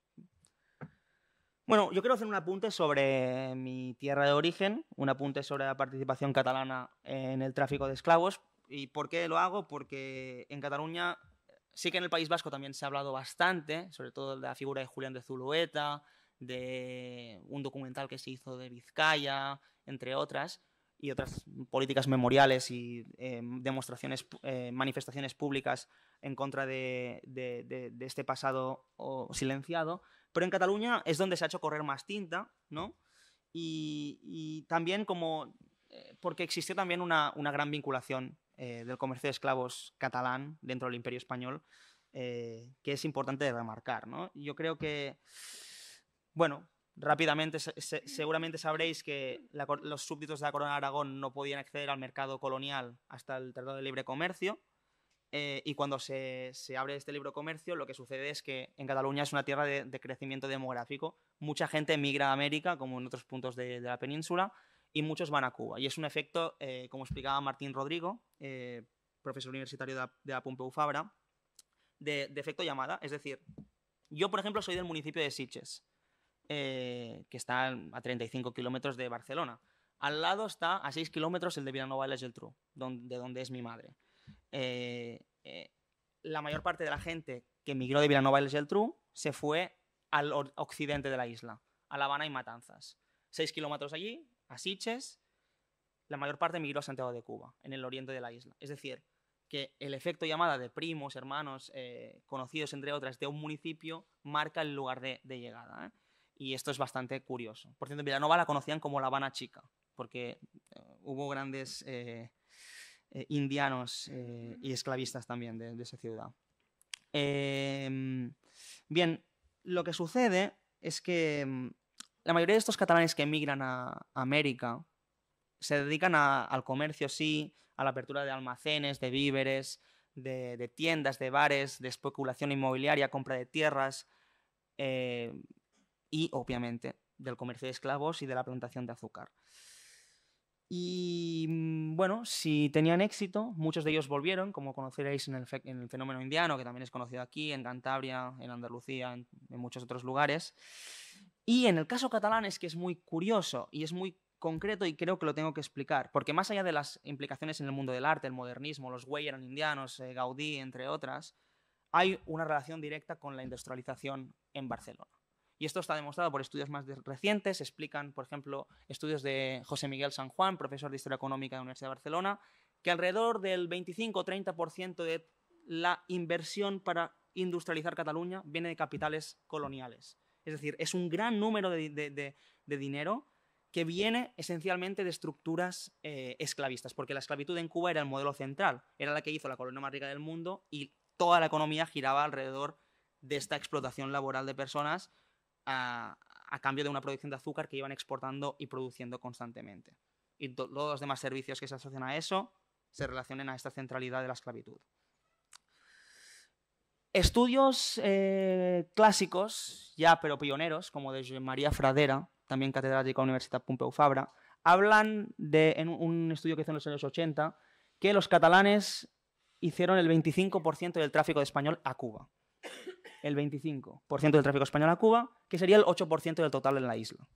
Bueno, yo quiero hacer un apunte sobre mi tierra de origen, un apunte sobre la participación catalana en el tráfico de esclavos. ¿Y por qué lo hago? Porque en Cataluña, sí que en el País Vasco también se ha hablado bastante, sobre todo de la figura de Julián de Zulueta, de un documental que se hizo de Vizcaya, entre otras, y otras políticas memoriales y eh, demostraciones, eh, manifestaciones públicas en contra de este pasado silenciado. Pero en Cataluña es donde se ha hecho correr más tinta, ¿no? Y, también como... Eh, porque existió también una, gran vinculación eh, del comercio de esclavos catalán dentro del Imperio Español, eh, que es importante remarcar, ¿no? Yo creo que... Bueno, rápidamente seguramente sabréis que los súbditos de la Corona de Aragón no podían acceder al mercado colonial hasta el Tratado de Libre Comercio eh, y cuando se, abre este libro comercio, lo que sucede es que en Cataluña es una tierra de, crecimiento demográfico. Mucha gente emigra a América, como en otros puntos de, la península, y muchos van a Cuba. Y es un efecto, eh, como explicaba Martín Rodrigo, eh, profesor universitario de la, de Pompeu Fabra, de, efecto llamada. Es decir, yo, por ejemplo, soy del municipio de Sitges, que está a 35 kilómetros de Barcelona. Al lado está a 6 kilómetros el de Villanova y la Geltrú, de donde es mi madre. Eh, eh, la mayor parte de la gente que emigró de Villanova y true se fue al occidente de la isla, a La Habana y Matanzas. Seis kilómetros allí, a Siches, la mayor parte emigró a Santiago de Cuba, en el oriente de la isla. Es decir, que el efecto llamada de primos, hermanos, eh, conocidos, entre otras, de un municipio, marca el lugar de, llegada. Y esto es bastante curioso. Por cierto, en Villanova la conocían como La Habana Chica, porque hubo grandes eh, indianos eh, y esclavistas también de, esa ciudad. Em, bien, lo que sucede es que mm, la mayoría de estos catalanes que emigran a, América se dedican al comercio, sí, a la apertura de almacenes, de víveres, de tiendas, de bares, de especulación inmobiliaria, compra de tierras eh, y, obviamente, del comercio de esclavos y de la plantación de azúcar. Y mm, bueno, si tenían éxito, muchos de ellos volvieron, como conoceréis en el, fenómeno indiano, que también es conocido aquí, en Cantabria, en Andalucía, en, muchos otros lugares. Y en el caso catalán es que es muy curioso y es muy concreto y creo que lo tengo que explicar, porque más allá de las implicaciones en el mundo del arte, el modernismo, los güey eran indianos, eh, Gaudí, entre otras, hay una relación directa con la industrialización en Barcelona. Y esto está demostrado por estudios más recientes. Explican, por ejemplo, estudios de José Miguel San Juan, profesor de Historia Económica de la Universidad de Barcelona, que alrededor del 25 o 30% de la inversión para industrializar Cataluña viene de capitales coloniales. Es decir, es un gran número de, dinero que viene esencialmente de estructuras eh, esclavistas, porque la esclavitud en Cuba era el modelo central, era la que hizo la colonia más rica del mundo y toda la economía giraba alrededor de esta explotación laboral de personas a, cambio de una producción de azúcar que iban exportando y produciendo constantemente. Y todos los demás servicios que se asocian a eso se relacionen a esta centralidad de la esclavitud. Estudios eh, clásicos, ya pero pioneros, como de María Fradera, también catedrática de la Universidad Pompeu Fabra, hablan de, en un estudio que hizo en los años 80 que los catalanes hicieron el 25% del tráfico de español a Cuba el 25% del tráfico español a Cuba, que sería el 8% del total en la isla.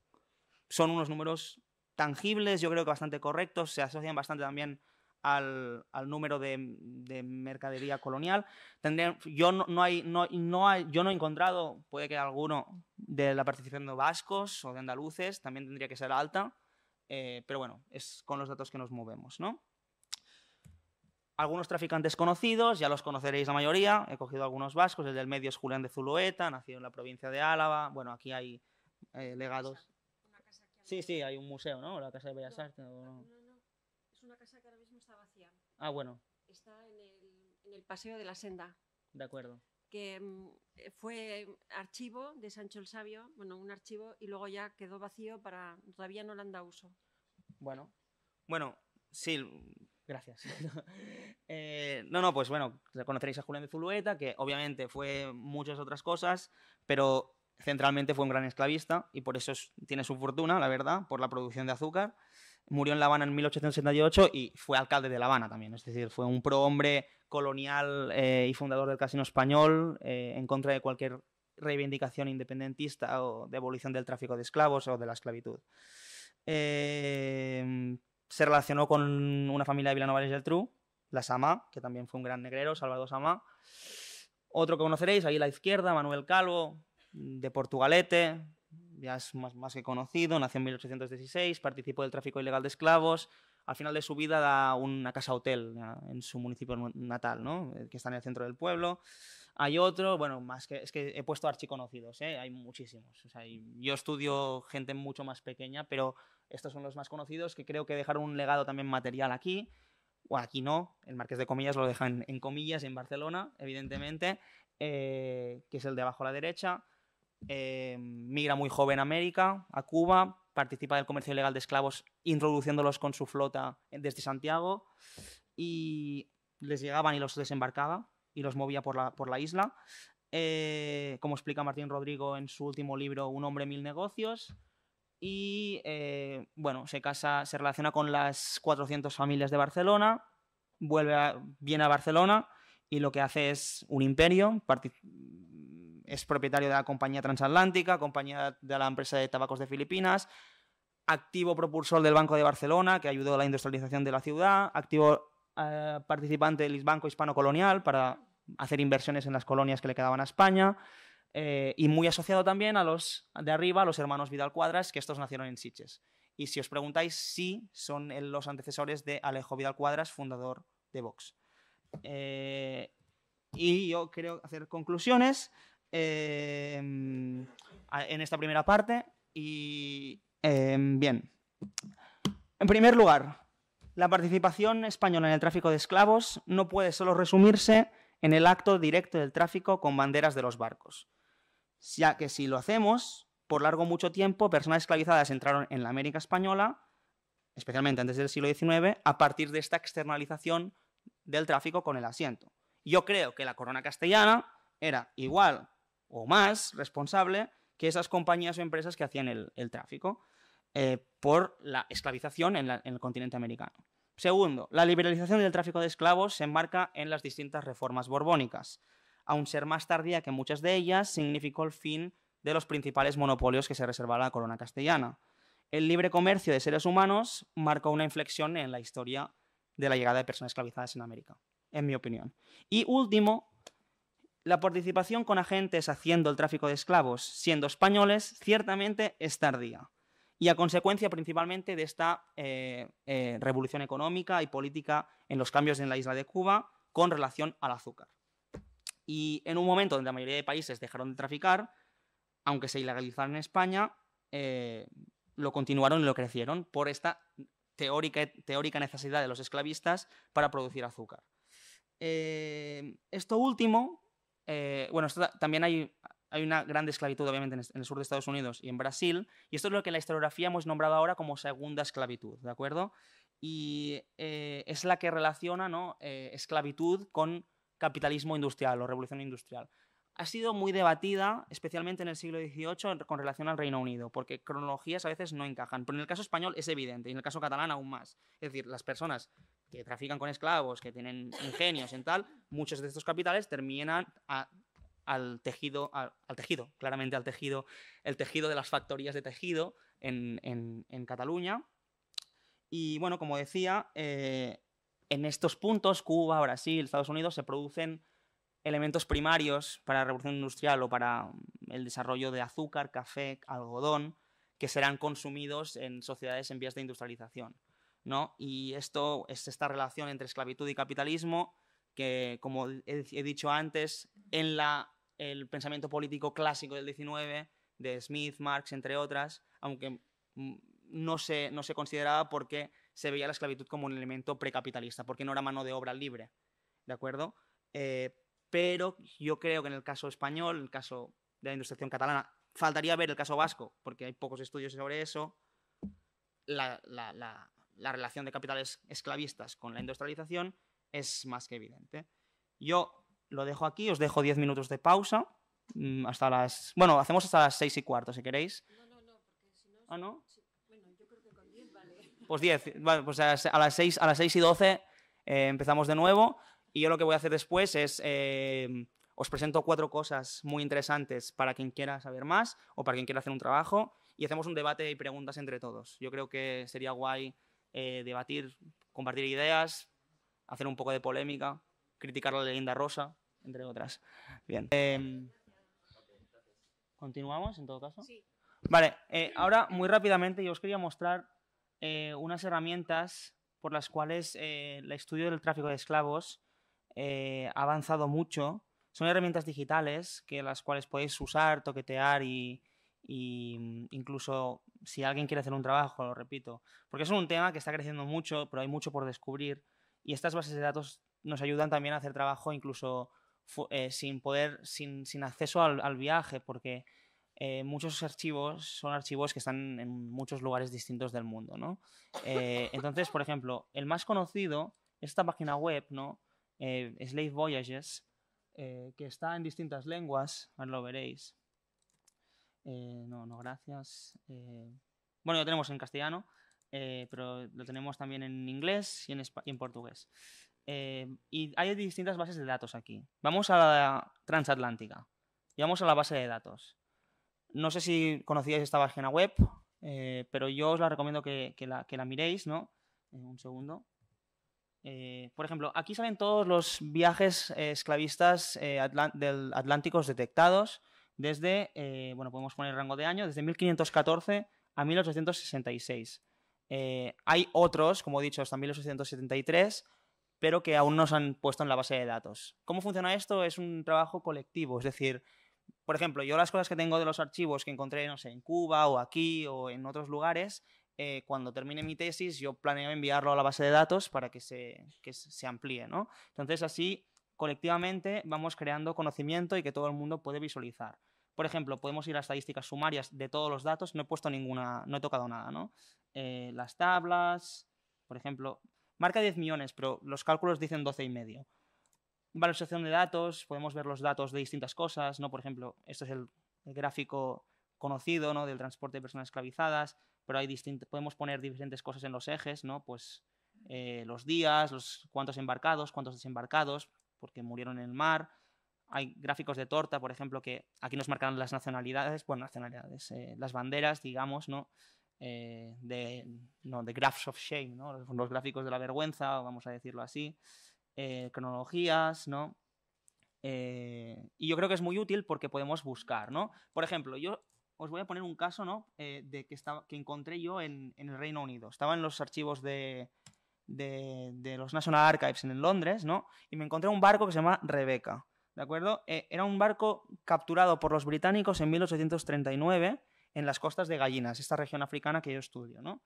Son unos números tangibles, yo creo que bastante correctos, se asocian bastante también al, número de, mercadería colonial. yo, no, he encontrado, puede que alguno, de la participación de vascos o de andaluces, también tendría que ser alta, eh, pero bueno, es con los datos que nos movemos, ¿no? Algunos traficantes conocidos, ya los conoceréis la mayoría, he cogido algunos vascos, el del medio es Julián de Zulueta, nacido en la provincia de Álava, bueno, aquí hay eh, legados. sí, sí, hay un museo, ¿no? La Casa de Bellas Artes. No, no, es una casa que ahora mismo está vacía. Ah, bueno. Está en el, Paseo de la Senda. De acuerdo. Que mm, eh, fue archivo de Sancho el Sabio, bueno, un archivo, y luego ya quedó vacío para, todavía no le han dado uso. Bueno, bueno, sí, Gracias. Eh, no, no, pues bueno, conoceréis a Julián de Zulueta, que obviamente fue muchas otras cosas, pero centralmente fue un gran esclavista y por eso tiene su fortuna, la verdad, por la producción de azúcar. Murió en La Habana en 1878 y fue alcalde de La Habana también, es decir, fue un prohombre colonial eh, y fundador del Casino Español eh, en contra de cualquier reivindicación independentista o de abolición del tráfico de esclavos o de la esclavitud. Eh, se relacionó con una familia de Vilanovares del Tru, la Sama, que también fue un gran negrero, Salvador Sama. Otro que conoceréis, ahí a la izquierda, Manuel Calvo, de Portugalete, ya es más, que conocido, nació en 1816, participó del tráfico ilegal de esclavos, al final de su vida da una casa hotel en su municipio natal, eh, que está en el centro del pueblo. Hay otro, bueno, más que es que he puesto archiconocidos, ¿eh? hay muchísimos. yo estudio gente mucho más pequeña, pero estos son los más conocidos que creo que dejaron un legado también material aquí. O aquí no, el Marqués de Comillas lo dejan en comillas en Barcelona, evidentemente, eh, que es el de abajo a la derecha. Eh, migra muy joven a América, a Cuba, participa del comercio ilegal de esclavos introduciéndolos con su flota desde Santiago y les llegaban y los desembarcaba y los movía por la, isla. Eh, como explica Martín Rodrigo en su último libro, Un hombre, mil negocios, y eh, bueno, se casa, se relaciona con las 400 familias de Barcelona, vuelve viene a Barcelona y lo que hace es un imperio, es propietario de la compañía transatlántica, compañía de la empresa de tabacos de Filipinas, activo propulsor del Banco de Barcelona, que ayudó a la industrialización de la ciudad, activo eh, participante del Banco Hispano Colonial para hacer inversiones en las colonias que le quedaban a España. Eh, y muy asociado también a los de arriba, a los hermanos Vidal Cuadras, que estos nacieron en Sitges. Y si os preguntáis, sí son los antecesores de Alejo Vidal Cuadras, fundador de Vox. Eh, y yo creo hacer conclusiones eh, en esta primera parte. Y em, bien, en primer lugar, la participación española en el tráfico de esclavos no puede solo resumirse en el acto directo del tráfico con banderas de los barcos ya que si lo hacemos, por largo mucho tiempo, personas esclavizadas entraron en la América española, especialmente antes del siglo XIX, a partir de esta externalización del tráfico con el asiento. Yo creo que la corona castellana era igual o más responsable que esas compañías o empresas que hacían el, tráfico eh, por la esclavización en el continente americano. Segundo, la liberalización del tráfico de esclavos se enmarca en las distintas reformas borbónicas aun ser más tardía que muchas de ellas, significó el fin de los principales monopolios que se reservaba la corona castellana. El libre comercio de seres humanos marcó una inflexión en la historia de la llegada de personas esclavizadas en América, en mi opinión. Y último, la participación con agentes haciendo el tráfico de esclavos, siendo españoles, ciertamente es tardía. Y a consecuencia principalmente de esta eh, eh, revolución económica y política en los cambios en la isla de Cuba con relación al azúcar. Y en un momento donde la mayoría de países dejaron de traficar, aunque se ilegalizaron en España, eh, lo continuaron y lo crecieron por esta teórica, teórica necesidad de los esclavistas para producir azúcar. Eh, esto último, eh, bueno, también hay, hay una gran esclavitud, obviamente, en el sur de Estados Unidos y en Brasil, y esto es lo que en la historiografía hemos nombrado ahora como segunda esclavitud, ¿de acuerdo? Y es la que relaciona ¿no? esclavitud con capitalismo industrial o revolución industrial. Ha sido muy debatida, especialmente en el siglo XVIII, con relación al Reino Unido, porque cronologías a veces no encajan. Pero en el caso español es evidente, y en el caso catalán aún más. Es decir, las personas que trafican con esclavos, que tienen ingenios en tal, muchos de estos capitales terminan al tejido, tejido, claramente al tejido, el tejido de las factorías de tejido en, Cataluña. Y bueno, como decía, eh, en estos puntos, Cuba, Brasil, Estados Unidos, se producen elementos primarios para la revolución industrial o para mm, el desarrollo de azúcar, café, algodón, que serán consumidos en sociedades en vías de industrialización. ¿no? Y esto es esta relación entre esclavitud y capitalismo que, como he dicho antes, en la, el pensamiento político clásico del XIX, de Smith, Marx, entre otras, aunque mm, no no se consideraba porque se veía la esclavitud como un elemento precapitalista, porque no era mano de obra libre, ¿de acuerdo? Eh, pero yo creo que en el caso español, en el caso de la industrialización catalana, faltaría ver el caso vasco, porque hay pocos estudios sobre eso, la, relación de capitales esclavistas con la industrialización es más que evidente. Yo lo dejo aquí, os dejo 10 minutos de pausa, mm, hasta las... Bueno, hacemos hasta las seis y cuarto, si queréis. No, no, no, ¿Ah, no? Pues 10. Pues a las 6, a las y 12 eh, empezamos de nuevo. Y yo lo que voy a hacer después es. Eh, os presento cuatro cosas muy interesantes para quien quiera saber más o para quien quiera hacer un trabajo. Y hacemos un debate y preguntas entre todos. Yo creo que sería guay eh, debatir, compartir ideas, hacer un poco de polémica, criticar la linda rosa, entre otras. Bien. ¿Continuamos en todo caso? Sí. Vale, ahora muy rápidamente yo os quería mostrar eh, unas herramientas por las cuales eh, el estudio del tráfico de esclavos eh, ha avanzado mucho. Son herramientas digitales que las cuales podéis usar, toquetear y, mm, incluso si alguien quiere hacer un trabajo, lo repito, porque es un tema que está creciendo mucho, pero hay mucho por descubrir y estas bases de datos nos ayudan también a hacer trabajo incluso sin poder, sin, sin acceso al, al, viaje, porque eh, muchos archivos son archivos que están en muchos lugares distintos del mundo, eh, entonces, por ejemplo, el más conocido, esta página web, ¿no? Eh, Slave Voyages, que está en distintas lenguas, ahora lo veréis. no, no, gracias. bueno, lo tenemos en castellano, pero lo tenemos también en inglés y en, y en portugués. y hay distintas bases de datos aquí. Vamos a la transatlántica y vamos a la base de datos. No sé si conocíais esta página web, eh, pero yo os la recomiendo que, la, miréis, ¿no? Eh, un segundo. Eh, por ejemplo, aquí salen todos los viajes esclavistas del Atlánticos detectados desde, bueno, podemos poner rango de año, desde 1514 a 1866. hay otros, como he dicho, hasta 1873, pero que aún no se han puesto en la base de datos. ¿Cómo funciona esto? Es un trabajo colectivo, es decir, por ejemplo, yo las cosas que tengo de los archivos que encontré, no sé, en Cuba o aquí o en otros lugares, eh, cuando termine mi tesis, yo planeo enviarlo a la base de datos para que se, que se amplíe, ¿no? Entonces, así, colectivamente, vamos creando conocimiento y que todo el mundo puede visualizar. Por ejemplo, podemos ir a estadísticas sumarias de todos los datos. No he puesto ninguna, no he tocado nada, eh, las tablas, por ejemplo, marca 10 millones, pero los cálculos dicen 12 y medio. Valorización de datos, podemos ver los datos de distintas cosas, ¿no? Por ejemplo, este es el, gráfico conocido, ¿no? Del transporte de personas esclavizadas, pero hay podemos poner diferentes cosas en los ejes, ¿no? Pues eh, los días, los cuántos embarcados, cuántos desembarcados, porque murieron en el mar. Hay gráficos de torta, por ejemplo, que aquí nos marcan las nacionalidades, bueno, nacionalidades, eh, las banderas, digamos, ¿no? Eh, de, no, de graphs of shame, ¿no? los, los, gráficos de la vergüenza, vamos a decirlo así. Eh, cronologías, ¿no? Eh, y yo creo que es muy útil porque podemos buscar, ¿no? Por ejemplo, yo os voy a poner un caso, ¿no? Eh, de que, estaba, que encontré yo en, el Reino Unido. Estaba en los archivos de, los National Archives en Londres, ¿no? Y me encontré un barco que se llama Rebecca, ¿de acuerdo? era un barco capturado por los británicos en 1839 en las costas de Gallinas, esta región africana que yo estudio, ¿no?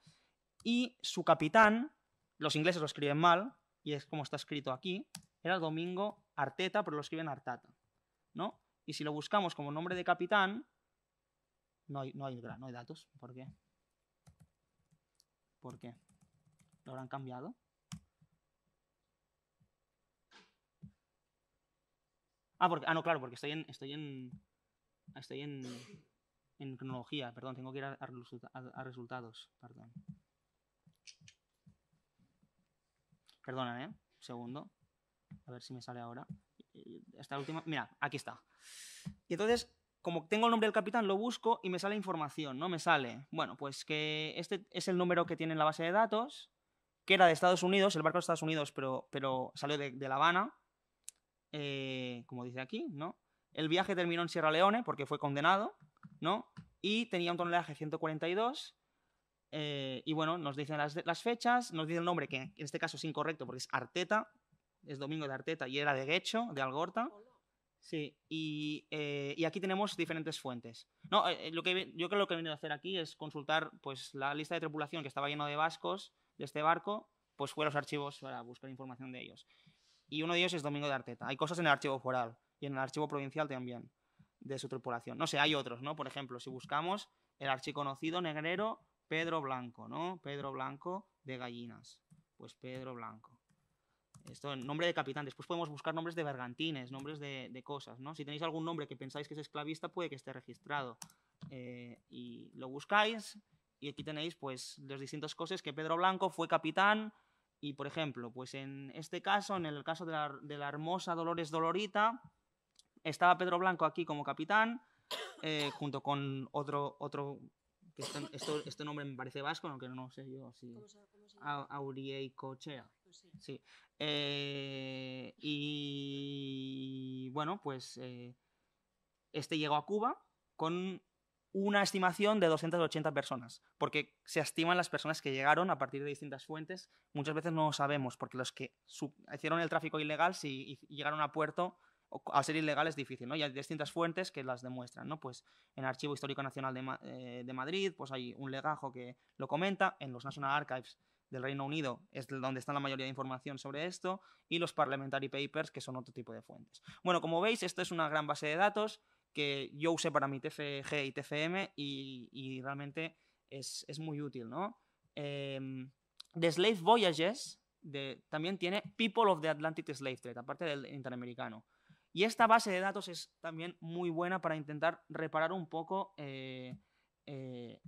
Y su capitán, los ingleses lo escriben mal, y es como está escrito aquí, era Domingo Arteta, pero lo escriben Artata, ¿no? Y si lo buscamos como nombre de capitán, no hay, no hay, no hay datos. ¿Por qué? ¿Por qué? ¿Lo habrán cambiado? Ah, porque, ah no, claro, porque estoy en, estoy en, estoy en, cronología, perdón, tengo que ir a resultados, perdón. Perdóname, ¿eh? segundo. A ver si me sale ahora. Esta última. Mira, aquí está. Y entonces, como tengo el nombre del capitán, lo busco y me sale información, ¿no? Me sale. Bueno, pues que este es el número que tiene en la base de datos, que era de Estados Unidos, el barco de Estados Unidos, pero, pero salió de, La Habana, eh, como dice aquí, ¿no? El viaje terminó en Sierra Leone porque fue condenado, ¿no? Y tenía un tonelaje 142 eh, y bueno, nos dicen las, fechas, nos dice el nombre, que en este caso es incorrecto porque es Arteta, es Domingo de Arteta y era de Guecho, de Algorta. Sí, y, eh, y aquí tenemos diferentes fuentes. No, eh, lo que, yo creo que lo que he venido a hacer aquí es consultar pues, la lista de tripulación que estaba lleno de vascos de este barco, pues fue a los archivos para buscar información de ellos. Y uno de ellos es Domingo de Arteta. Hay cosas en el archivo foral y en el archivo provincial también de su tripulación. No sé, hay otros, ¿no? Por ejemplo, si buscamos el conocido, negrero Pedro Blanco, ¿no? Pedro Blanco de gallinas. Pues Pedro Blanco. Esto, nombre de capitán. Después podemos buscar nombres de bergantines, nombres de, cosas, ¿no? Si tenéis algún nombre que pensáis que es esclavista, puede que esté registrado. Eh, y lo buscáis y aquí tenéis pues los distintos cosas que Pedro Blanco fue capitán y por ejemplo pues en este caso en el caso de la, hermosa Dolores Dolorita estaba Pedro Blanco aquí como capitán eh, junto con otro, otro este, nombre me parece vasco, aunque no sé yo si... Auriei Cochea. Ah, pues sí. Eh, y bueno, pues eh, este llegó a Cuba con una estimación de 280 personas, porque se estiman las personas que llegaron a partir de distintas fuentes. Muchas veces no lo sabemos, porque los que hicieron el tráfico ilegal, si llegaron a puerto, a ser ilegal es difícil, ¿no? hay distintas fuentes que las demuestran, ¿no? Pues en el Archivo Histórico Nacional eh, de, Madrid, pues hay un legajo que lo comenta, en los National Archives del Reino Unido es donde está la mayoría de información sobre esto, y los Parliamentary Papers, que son otro tipo de fuentes. Bueno, como veis, esto es una gran base de datos que yo usé para mi TFG y TFM y, realmente es, muy útil, ¿no? Em, the Slave Voyages también tiene People of the Atlantic Slave Trade, aparte del interamericano. Y esta base de datos es también muy buena para intentar reparar un poco eh, eh,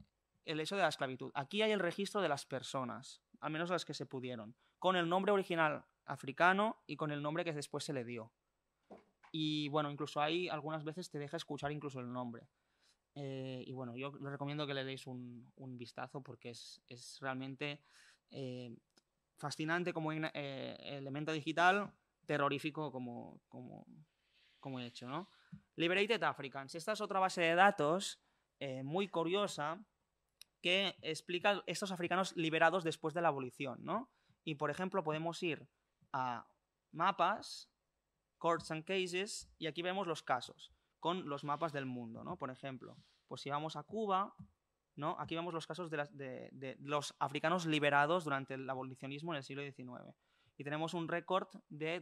el hecho de la esclavitud. Aquí hay el registro de las personas, al menos las que se pudieron, con el nombre original africano y con el nombre que después se le dio. Y bueno, incluso ahí algunas veces te deja escuchar incluso el nombre. Eh, y bueno, yo les recomiendo que le deis un, vistazo porque es, realmente fascinante como elemento digital, terrorífico como, como, como he hecho, ¿no? Liberated Africans. Esta es otra base de datos eh, muy curiosa que explica estos africanos liberados después de la abolición, ¿no? Y, por ejemplo, podemos ir a mapas, courts and cases, y aquí vemos los casos con los mapas del mundo, ¿no? Por ejemplo, pues si vamos a Cuba, ¿no? Aquí vemos los casos de, de los africanos liberados durante el abolicionismo en el siglo XIX y tenemos un récord de,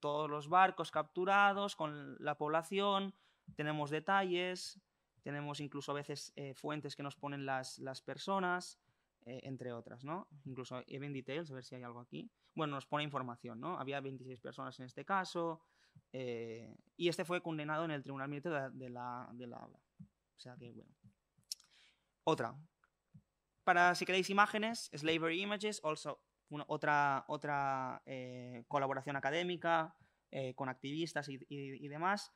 todos los barcos capturados, con la población, tenemos detalles, tenemos incluso a veces eh, fuentes que nos ponen las, las personas, eh, entre otras, ¿no? Incluso Even details, a ver si hay algo aquí. Bueno, nos pone información, ¿no? Había 26 personas en este caso, eh, y este fue condenado en el Tribunal Militar de, la, de O sea que, bueno. Otra. Para si queréis imágenes, Slavery Images, also otra, otra eh, colaboración académica eh, con activistas y, demás,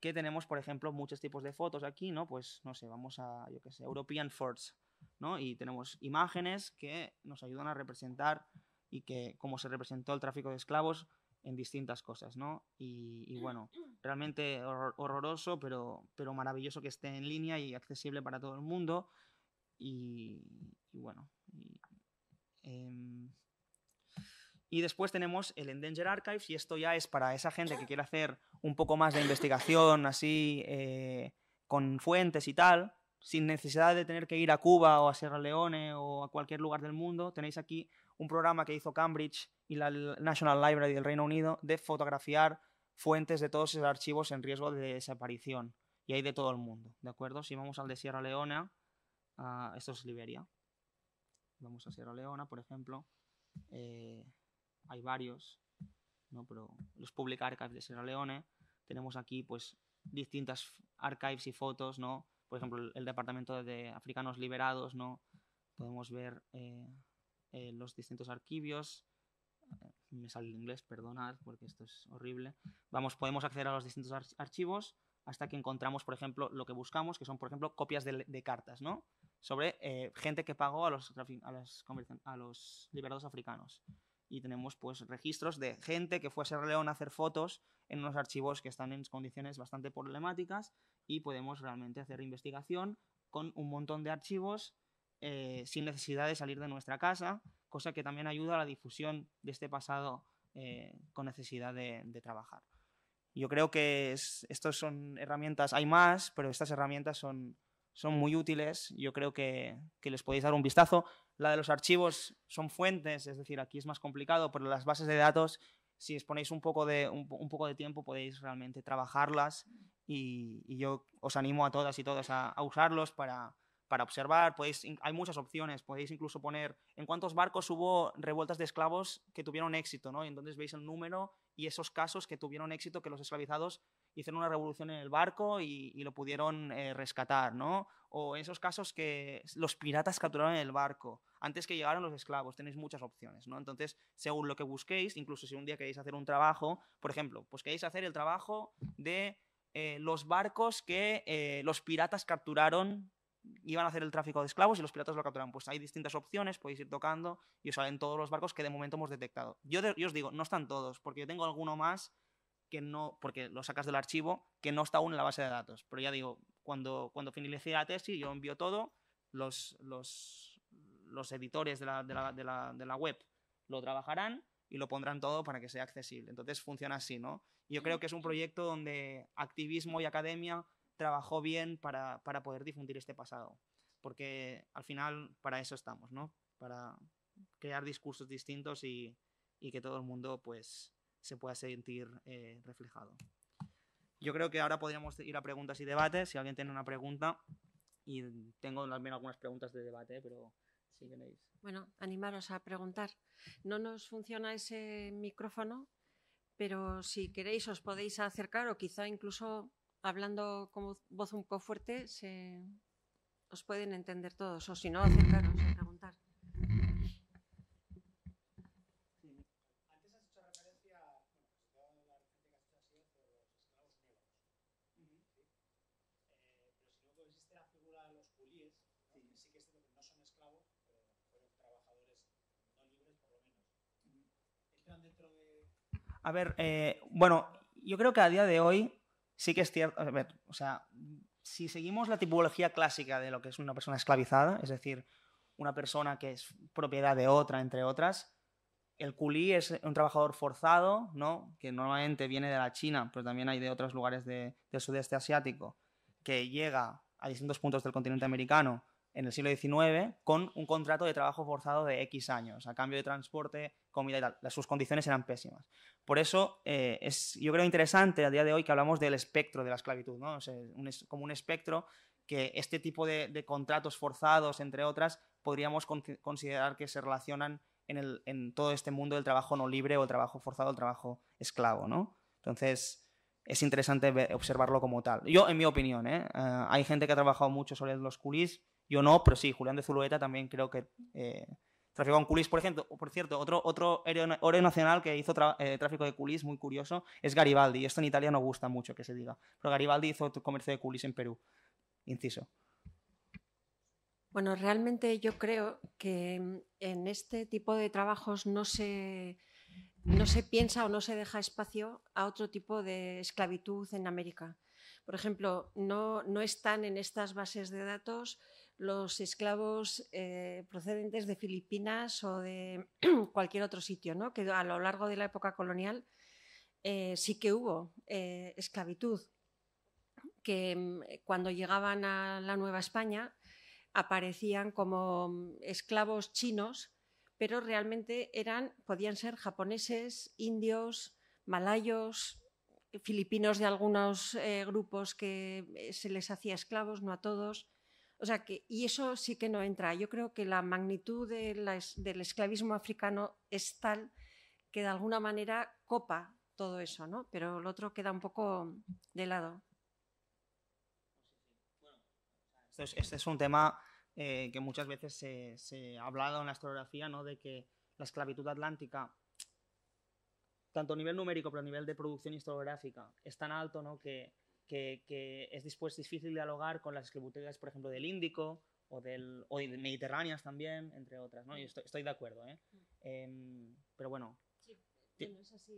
que tenemos, por ejemplo, muchos tipos de fotos aquí, ¿no? Pues, no sé, vamos a, yo qué sé, European Force, ¿no? Y tenemos imágenes que nos ayudan a representar y que cómo se representó el tráfico de esclavos en distintas cosas, ¿no? Y, bueno, realmente horroroso, pero, pero maravilloso que esté en línea y accesible para todo el mundo. Y, bueno, em, y después tenemos el Endanger Archives, y esto ya es para esa gente que quiere hacer un poco más de investigación, así, eh, con fuentes y tal, sin necesidad de tener que ir a Cuba o a Sierra Leone o a cualquier lugar del mundo. Tenéis aquí un programa que hizo Cambridge y la National Library del Reino Unido de fotografiar fuentes de todos esos archivos en riesgo de desaparición. Y hay de todo el mundo, ¿de acuerdo? Si vamos al de Sierra Leona, ah, esto es Liberia. Vamos a Sierra Leona, por ejemplo. Eh, hay varios, ¿no? pero los Public Archives de Sierra Leone, tenemos aquí pues distintas archives y fotos, ¿no? por ejemplo el Departamento de Africanos Liberados, ¿no? podemos ver eh, eh, los distintos archivos eh, me sale el inglés, perdonad porque esto es horrible, Vamos, podemos acceder a los distintos archivos hasta que encontramos, por ejemplo, lo que buscamos, que son, por ejemplo, copias de, cartas, ¿no? Sobre gente que pagó a los, a los, a los liberados africanos y tenemos pues registros de gente que fue a Sierra Leona a hacer fotos en unos archivos que están en condiciones bastante problemáticas y podemos realmente hacer investigación con un montón de archivos eh, sin necesidad de salir de nuestra casa, cosa que también ayuda a la difusión de este pasado eh, con necesidad de, trabajar. Yo creo que estos estas son herramientas, hay más, pero estas herramientas son, son muy útiles. Yo creo que, que les podéis dar un vistazo. La de los archivos son fuentes, es decir, aquí es más complicado, pero las bases de datos, si os ponéis un poco de, poco de tiempo, podéis realmente trabajarlas y, yo os animo a todas y todos a, usarlos para, para observar. Podéis, hay muchas opciones, podéis incluso poner en cuántos barcos hubo revueltas de esclavos que tuvieron éxito, ¿no? Y entonces veis el número y esos casos que tuvieron éxito, que los esclavizados hicieron una revolución en el barco y, lo pudieron eh, rescatar, ¿no? O esos casos que los piratas capturaron el barco antes que llegaron los esclavos, tenéis muchas opciones, ¿no? Entonces, según lo que busquéis, incluso si un día queréis hacer un trabajo, por ejemplo, pues queréis hacer el trabajo de eh, los barcos que eh, los piratas capturaron iban a hacer el tráfico de esclavos y los piratas lo capturaron. Pues hay distintas opciones, podéis ir tocando y os salen todos los barcos que de momento hemos detectado. yo os digo, no están todos, porque yo tengo alguno más no, porque lo sacas del archivo, que no está aún en la base de datos. Pero ya digo, cuando, cuando la tesis, yo envío todo, los, los, los editores de la, web lo trabajarán y lo pondrán todo para que sea accesible. Entonces funciona así, ¿no? Yo creo que es un proyecto donde activismo y academia trabajó bien para, para poder difundir este pasado. Porque al final para eso estamos, ¿no? Para crear discursos distintos y, y que todo el mundo pues se pueda sentir eh, reflejado. Yo creo que ahora podríamos ir a preguntas y debates. Si alguien tiene una pregunta, y tengo también algunas preguntas de debate, pero si queréis. Bueno, animaros a preguntar. No nos funciona ese micrófono, pero si queréis os podéis acercar o quizá incluso hablando con voz un poco fuerte se os pueden entender todos, o si no, acercaros A ver, eh, bueno, yo creo que a día de hoy sí que es cierto. A ver, o sea, si seguimos la tipología clásica de lo que es una persona esclavizada, es decir, una persona que es propiedad de otra, entre otras, el culí es un trabajador forzado, ¿no? Que normalmente viene de la China, pero también hay de otros lugares del sudeste asiático, que llega a distintos puntos del continente americano en el siglo XIX con un contrato de trabajo forzado de X años, a cambio de transporte, comida y tal. Sus condiciones eran pésimas. Por eso eh, es, yo creo interesante a día de hoy que hablamos del espectro de la esclavitud, ¿no? es, como un espectro que este tipo de, contratos forzados, entre otras, podríamos considerar que se relacionan en, el, en, todo este mundo del trabajo no libre o el trabajo forzado, el trabajo esclavo, ¿no? Entonces, es interesante observarlo como tal. Yo, en mi opinión, ¿eh? Eh, hay gente que ha trabajado mucho sobre los culis, yo no, pero sí, Julián de Zulueta también creo que... Tráfico con culis, por ejemplo, por cierto, otro, otro héroe nacional que hizo eh, tráfico de culis, muy curioso es Garibaldi. esto en Italia no gusta mucho que se diga. Pero Garibaldi hizo comercio de culis en Perú. Inciso. Bueno, realmente yo creo que mm, en este tipo de trabajos no se, no se piensa o no se deja espacio a otro tipo de esclavitud en América. Por ejemplo, no, no están en estas bases de datos los esclavos eh, procedentes de Filipinas o de cualquier otro sitio, ¿no? que a lo largo de la época colonial eh, sí que hubo eh, esclavitud, que mm, cuando llegaban a la Nueva España aparecían como mm, esclavos chinos, pero realmente eran, podían ser japoneses, indios, malayos, filipinos de algunos grupos que se les hacía esclavos, no a todos, o sea que, y eso sí que no entra. Yo creo que la magnitud del esclavismo africano es tal que de alguna manera copa todo eso, ¿no? Pero el otro queda un poco de lado. Este es, este es un tema eh, que muchas veces se, ha hablado en la historiografía, ¿no? De que la esclavitud atlántica, tanto a nivel numérico, pero a nivel de producción historiográfica, es tan alto, ¿no? Que que, es después difícil dialogar con las escrituras, por ejemplo, del Índico o, del, de Mediterráneas también, entre otras. ¿no? Mm. estoy, de acuerdo. ¿eh? Mm. Em, pero bueno.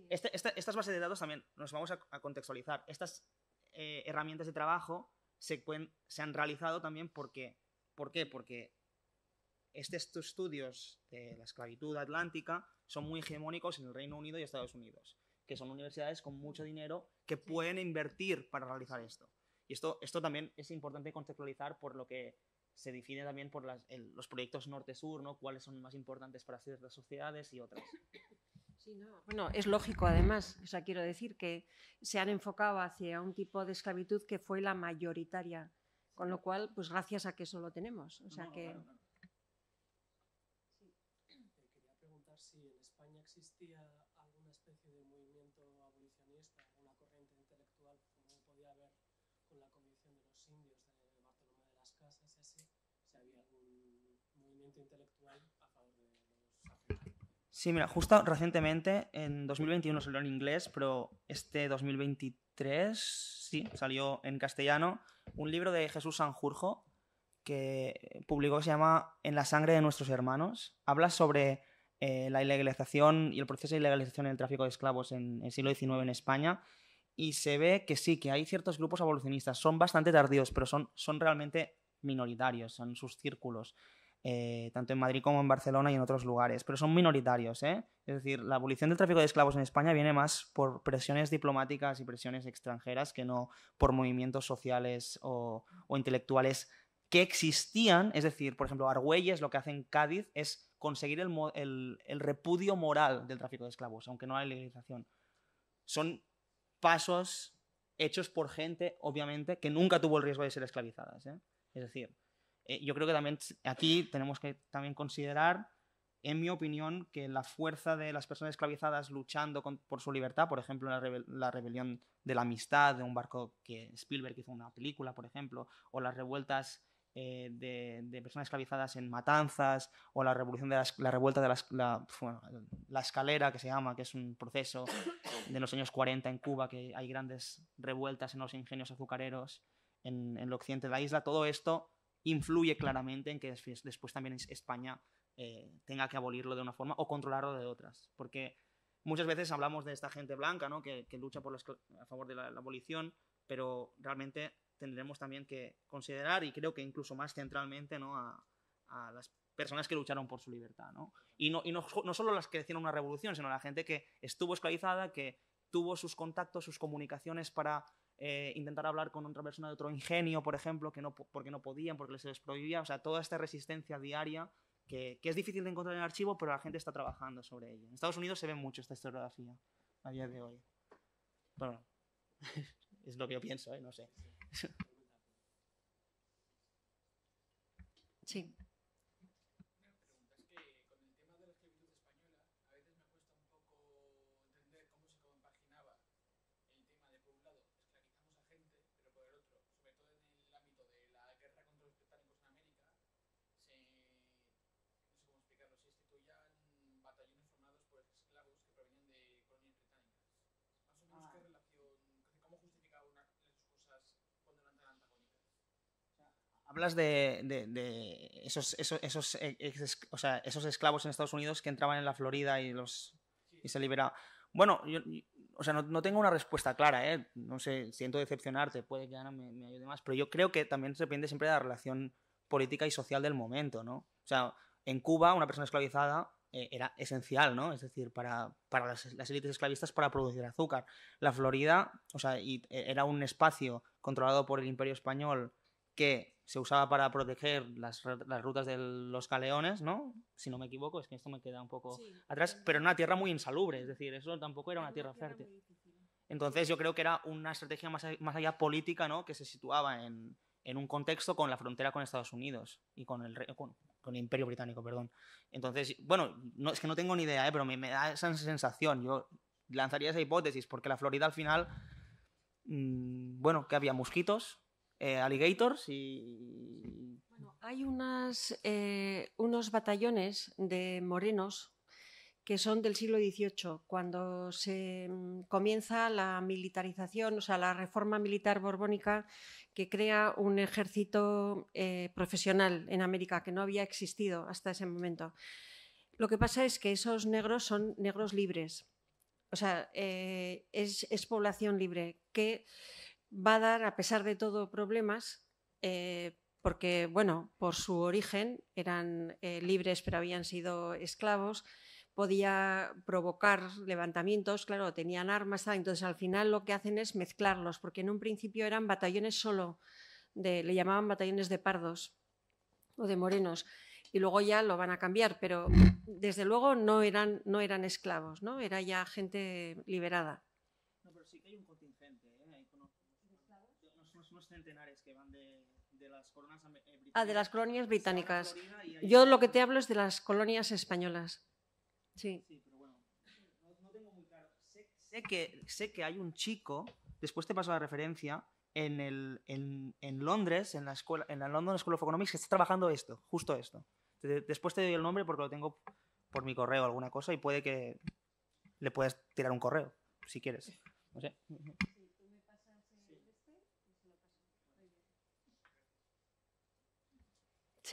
Este, estas bases de datos también nos vamos a, contextualizar. Estas eh, herramientas de trabajo se, se han realizado también porque. ¿Por qué? Porque este, estos estudios de la esclavitud atlántica son muy hegemónicos en el Reino Unido y Estados Unidos que son universidades con mucho dinero que pueden invertir para realizar esto. Y esto, esto también es importante contextualizar por lo que se define también por los proyectos norte-sur, ¿no? cuáles son más importantes para ciertas sociedades y otras. Sí, no. Bueno, es lógico además, o sea, quiero decir que se han enfocado hacia un tipo de esclavitud que fue la mayoritaria, con lo cual, pues gracias a que eso lo tenemos. O sea que... Sí, mira, justo recientemente, en 2021 salió en inglés, pero este 2023, sí, salió en castellano, un libro de Jesús Sanjurjo que publicó se llama En la sangre de nuestros hermanos. Habla sobre eh, la ilegalización y el proceso de ilegalización en el tráfico de esclavos en el siglo XIX en España. Y se ve que sí, que hay ciertos grupos abolicionistas, son bastante tardíos, pero son, son realmente minoritarios, en sus círculos. Eh, tanto en Madrid como en Barcelona y en otros lugares, pero son minoritarios. ¿eh? Es decir, la abolición del tráfico de esclavos en España viene más por presiones diplomáticas y presiones extranjeras que no por movimientos sociales o, intelectuales que existían. Es decir, por ejemplo, Argüelles lo que hace en Cádiz es conseguir el, repudio moral del tráfico de esclavos, aunque no la legalización. Son pasos hechos por gente, obviamente, que nunca tuvo el riesgo de ser esclavizadas. ¿eh? Es decir, eh, yo creo que también aquí tenemos que también considerar, en mi opinión, que la fuerza de las personas esclavizadas luchando por su libertad, por ejemplo, la, rebelión de la amistad de un barco que Spielberg hizo una película, por ejemplo, o las revueltas eh, de, personas esclavizadas en matanzas, o la revolución de la revuelta de la, escalera que se llama, que es un proceso de los años 40 en Cuba, que hay grandes revueltas en los ingenios azucareros en, en el occidente de la isla. Todo esto influye claramente en que después, también España eh, tenga que abolirlo de una forma o controlarlo de otras. Porque muchas veces hablamos de esta gente blanca ¿no? que, lucha a favor de la, abolición, pero realmente tendremos también que considerar, y creo que incluso más centralmente, ¿no? a, las personas que lucharon por su libertad. ¿no? Y, no, no, solo las que hicieron una revolución, sino la gente que estuvo esclavizada, que tuvo sus contactos, sus comunicaciones para eh, intentar hablar con otra persona de otro ingenio, por ejemplo, que no, porque no podían, porque les se les prohibía, o sea, toda esta resistencia diaria que, es difícil de encontrar en el archivo, pero la gente está trabajando sobre ello. En Estados Unidos se ve mucho esta historiografía a día de hoy. bueno, es lo que yo pienso, ¿eh? no sé. Sí. Hablas de, esos, esos, e, esos, esclavos en Estados Unidos que entraban en la Florida y, los, se liberaban. Bueno, o sea, no, tengo una respuesta clara, ¿eh? No sé, siento decepcionarte, puede que Ana me, me, ayude más, pero yo creo que también depende siempre de la relación política y social del momento, ¿no? O sea, en Cuba una persona esclavizada eh, era esencial, ¿no? Es decir, para, para las, élites esclavistas para producir azúcar. La Florida, o sea, y, e, era un espacio controlado por el Imperio Español que se usaba para proteger las, rutas de los galeones, ¿no? Si no me equivoco, es que esto me queda un poco atrás, pero en una tierra muy insalubre, es decir, eso tampoco era una tierra fértil. Entonces yo creo que era una estrategia más, más allá política, ¿no? Que se situaba en, un contexto con la frontera con Estados Unidos y con el, con, el Imperio Británico, perdón. Entonces, bueno, es que no tengo ni idea, ¿eh? pero me, da esa sensación. Yo lanzaría esa hipótesis porque la Florida al final, mm, bueno, que había mosquitos, eh, alligators y... hay eh, unos batallones de morenos que son del siglo XVIII, cuando se mm, comienza la militarización, o sea, la reforma militar borbónica que crea un ejército eh, profesional en América que no había existido hasta ese momento. Lo que pasa es que esos negros son negros libres, o sea, es, es, población libre, que va a dar, a pesar de todo, problemas, eh, porque, bueno, por su origen eran eh, libres pero habían sido esclavos, podía provocar levantamientos, claro, tenían armas, entonces al final lo que hacen es mezclarlos, porque en un principio eran batallones solo, de, le llamaban batallones de pardos o de morenos, y luego ya lo van a cambiar, pero desde luego no eran, no eran esclavos, ¿no? era ya gente liberada. No, pero sí que hay un centenares que van de, eh, ah, las colonias británicas. Yo lo que te hablo es de las colonias españolas. Sí. Sé, que, sé que hay un chico, después te paso la referencia, en, el, en, Londres, en la, escuela, en la London School of Economics, que está trabajando esto, justo esto. Después te doy el nombre porque lo tengo por mi correo alguna cosa y puede que le puedas tirar un correo, si quieres. No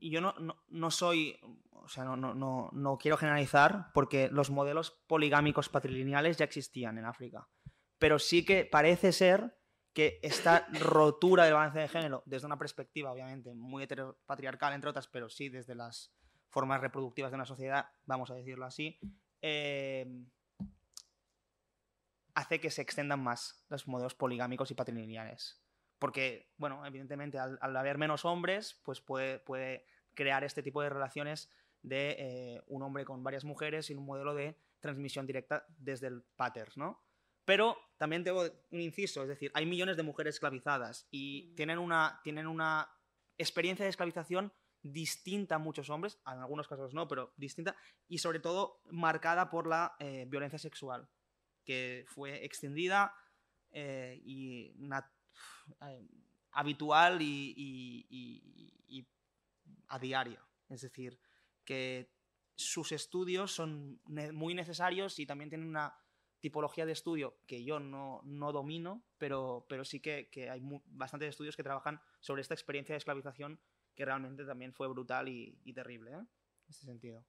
y yo no, no, soy, o sea, no, quiero generalizar porque los modelos poligámicos patrilineales ya existían en África. Pero sí que parece ser que esta rotura del balance de género, desde una perspectiva obviamente muy heteropatriarcal, entre otras, pero sí desde las formas reproductivas de una sociedad, vamos a decirlo así, eh, hace que se extendan más los modelos poligámicos y patrilineales porque, bueno, evidentemente al, haber menos hombres, pues puede, puede, crear este tipo de relaciones de eh, un hombre con varias mujeres y un modelo de transmisión directa desde el pater. ¿no? Pero también tengo un inciso, es decir, hay millones de mujeres esclavizadas y mm. tienen una, tienen una experiencia de esclavización distinta a muchos hombres, en algunos casos no, pero distinta, y sobre todo marcada por la eh, violencia sexual, que fue extendida eh, y una eh, habitual y, a diario, Es decir, que sus estudios son muy necesarios y también tienen una tipología de estudio que yo no, no domino, pero, pero sí que, hay bastantes estudios que trabajan sobre esta experiencia de esclavización que realmente también fue brutal y, terrible ¿eh? en ese sentido.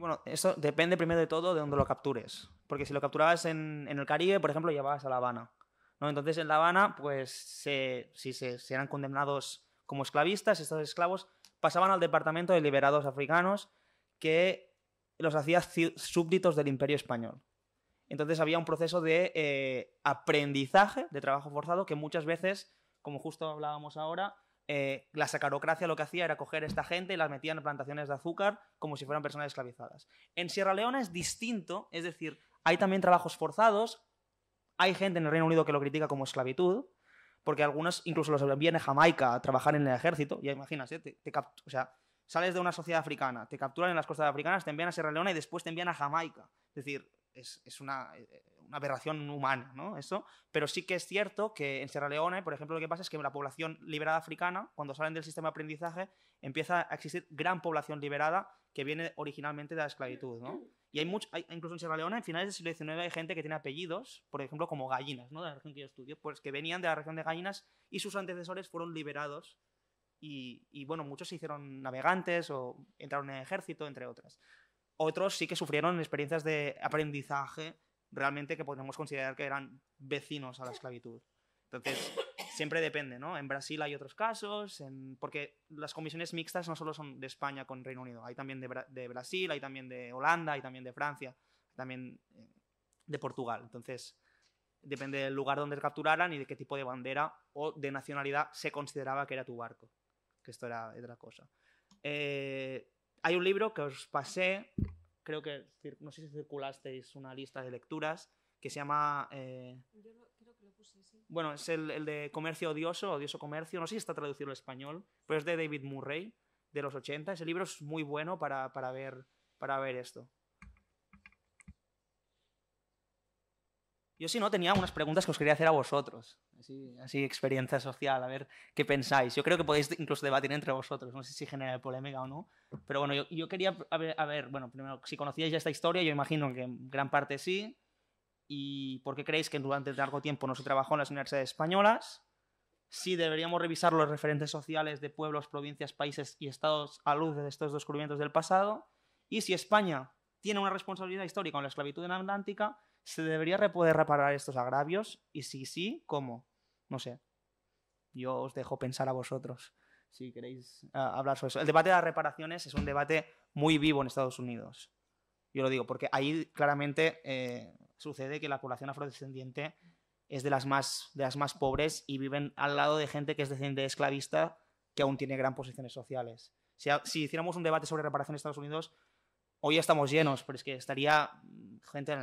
Bueno, eso depende primero de todo de dónde lo captures. Porque si lo capturabas en, el Caribe, por ejemplo, llevabas a La Habana. Entonces en La Habana, pues si se, eran condenados como esclavistas, estos esclavos pasaban al Departamento de Liberados Africanos que los hacía súbditos del Imperio Español. Entonces había un proceso de eh, aprendizaje de trabajo forzado que muchas veces, como justo hablábamos ahora, eh, la sacarocracia lo que hacía era coger a esta gente y las metía en plantaciones de azúcar como si fueran personas esclavizadas. En Sierra Leona es distinto, es decir, hay también trabajos forzados, hay gente en el Reino Unido que lo critica como esclavitud, porque algunos incluso los envían a Jamaica a trabajar en el ejército, ya imagínate, te, sales de una sociedad africana, te capturan en las costas africanas, te envían a Sierra Leona y después te envían a Jamaica. Es decir, es, una... Eh, una aberración humana, ¿no? Eso. Pero sí que es cierto que en Sierra Leona, por ejemplo, lo que pasa es que la población liberada africana, cuando salen del sistema de aprendizaje, empieza a existir gran población liberada que viene originalmente de la esclavitud, ¿no? Y hay mucho, incluso en Sierra Leona, en finales del siglo XIX, hay gente que tiene apellidos, por ejemplo, como gallinas, ¿no? De la región que yo estudio, pues que venían de la región de gallinas y sus antecesores fueron liberados y, y, bueno, muchos se hicieron navegantes o entraron en el ejército, entre otras. Otros sí que sufrieron experiencias de aprendizaje realmente que podemos considerar que eran vecinos a la esclavitud. Entonces, siempre depende, ¿no? En Brasil hay otros casos, porque las comisiones mixtas no solo son de España con Reino Unido, hay también de, Brasil, hay también de Holanda, hay también de Francia, también eh, de Portugal. Entonces, depende del lugar donde te capturaran y de qué tipo de bandera o de nacionalidad se consideraba que era tu barco, que esto era otra cosa. Eh, hay un libro que os pasé, creo que, no sé si circulasteis una lista de lecturas que se llama... Eh, bueno, es el, de Comercio Odioso, Odioso Comercio, no sé si está traducido al español, pero es de David Murray, de los 80. Ese libro es muy bueno para ver, para ver esto. Yo si no tenía unas preguntas que os quería hacer a vosotros, así, experiencia social, a ver qué pensáis. Yo creo que podéis incluso debatir entre vosotros, no sé si genera polémica o no, pero bueno, yo, quería a ver, bueno, primero, si conocíais ya esta historia, yo imagino que en gran parte sí, y por qué creéis que durante largo tiempo no se trabajó en las universidades españolas, si deberíamos revisar los referentes sociales de pueblos, provincias, países y estados a luz de estos descubrimientos del pasado, y si España tiene una responsabilidad histórica con la esclavitud en Atlántica, ¿Se debería poder reparar estos agravios? Y si sí, ¿cómo? No sé. Yo os dejo pensar a vosotros si queréis ah, hablar sobre eso. El debate de las reparaciones es un debate muy vivo en Estados Unidos. Yo lo digo, porque ahí claramente eh, sucede que la población afrodescendiente es de las, más, de las más pobres y viven al lado de gente que es descendiente esclavista que aún tiene gran posiciones sociales. Si, si, hiciéramos un debate sobre reparación en Estados Unidos, Hoy estamos llenos, pero es que estaría mm, gente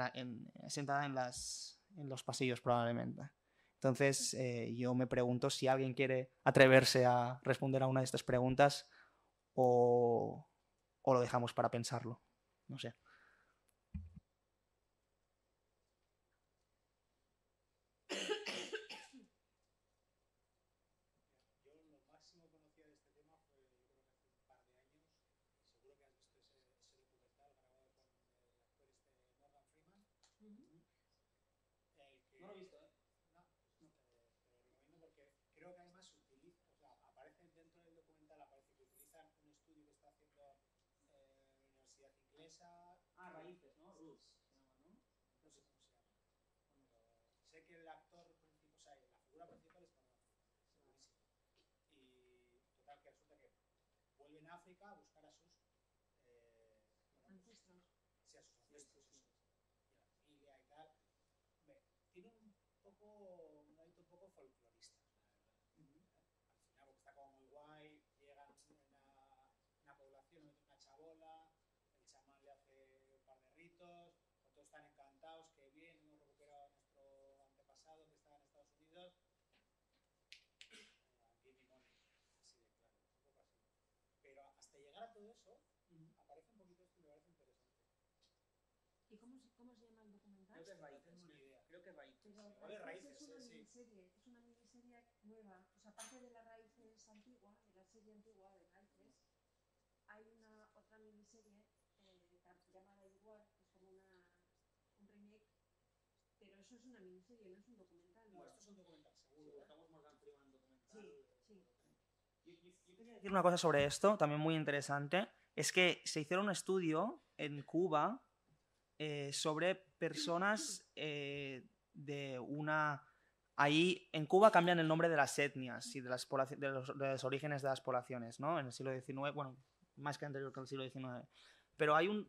sentada en, los pasillos probablemente. Entonces, eh, yo me pregunto si alguien quiere atreverse a responder a una de estas preguntas o lo dejamos para pensarlo. No sé. universidad inglesa. Ah, Raíces, ¿no? Roots ¿no? sé cómo se llama. Bueno, sé que el actor principal, o sea, la figura principal es Barba, ah. segurísimo. Y total, que resulta que vuelve a África a buscar a sus. Eh, bueno, ancestros. Sí, a sus ancestros. Y familia y tal. tiene un poco, un hábito un poco folclorista, la verdad. Al final, porque está como muy guay, llegan a una, una población, una chabola, otros todos están encantados, que bien, hemos recuperado a nuestro antepasado que estaba en Estados Unidos. Pero hasta llegar a todo eso, aparece un poquito esto y me parece interesante. ¿Y cómo, cómo se llama el documental? Creo que es Raíces, Creo que Raíces. es una miniserie, es una miniserie nueva. Pues aparte de las Raíces antigua, de la serie antigua de Raíces, hay una otra miniserie es una miniserie, no es un documental. Sí, sí. Yo, quería decir una cosa sobre esto, también muy interesante, es que se hicieron un estudio en Cuba eh, sobre personas eh, de una... Ahí en Cuba cambian el nombre de las etnias y de, las de los, de los orígenes de las poblaciones, ¿no? En el siglo XIX, bueno, más que anterior que el siglo XIX. Pero hay un,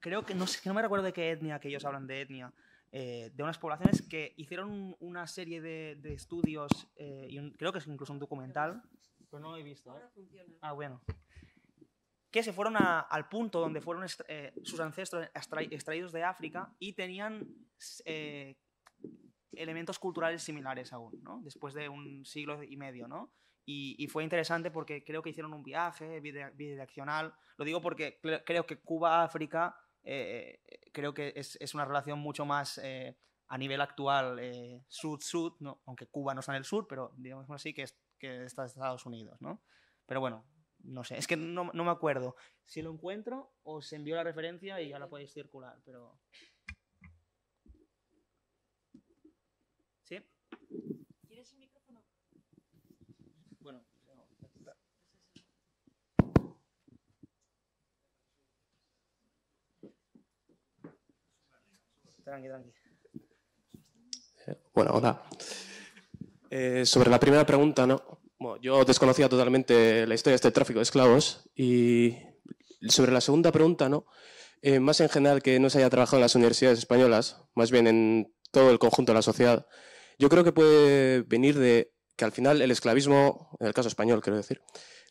creo que no sé, no me recuerdo de qué etnia que ellos hablan de etnia, eh, de unas poblaciones que hicieron una serie de, estudios, eh, y creo que es incluso un documental, pero no he visto. ¿eh? Ah, bueno. Que se fueron al punto donde fueron sus ancestros extraídos de África y tenían elementos culturales similares aún, ¿no? después de un siglo y medio. ¿no? Y, y, fue interesante porque creo que hicieron un viaje bidireccional. Lo digo porque creo que Cuba-África eh, eh, creo que es, una relación mucho más eh, a nivel actual sur-sud, aunque Cuba no está en el sur, pero digamos así que, es, que está Estados Unidos, ¿no? Pero bueno, no sé, es que no, me acuerdo. Si lo encuentro, o os envió la referencia y ya la podéis circular, pero... ¿Sí? Bueno, hola. Eh, sobre la primera pregunta, ¿no? yo desconocía totalmente la historia de este tráfico de esclavos y sobre la segunda pregunta, ¿no? Eh, más en general que no se haya trabajado en las universidades españolas, más bien en todo el conjunto de la sociedad, yo creo que puede venir de que al final el esclavismo, en el caso español quiero decir,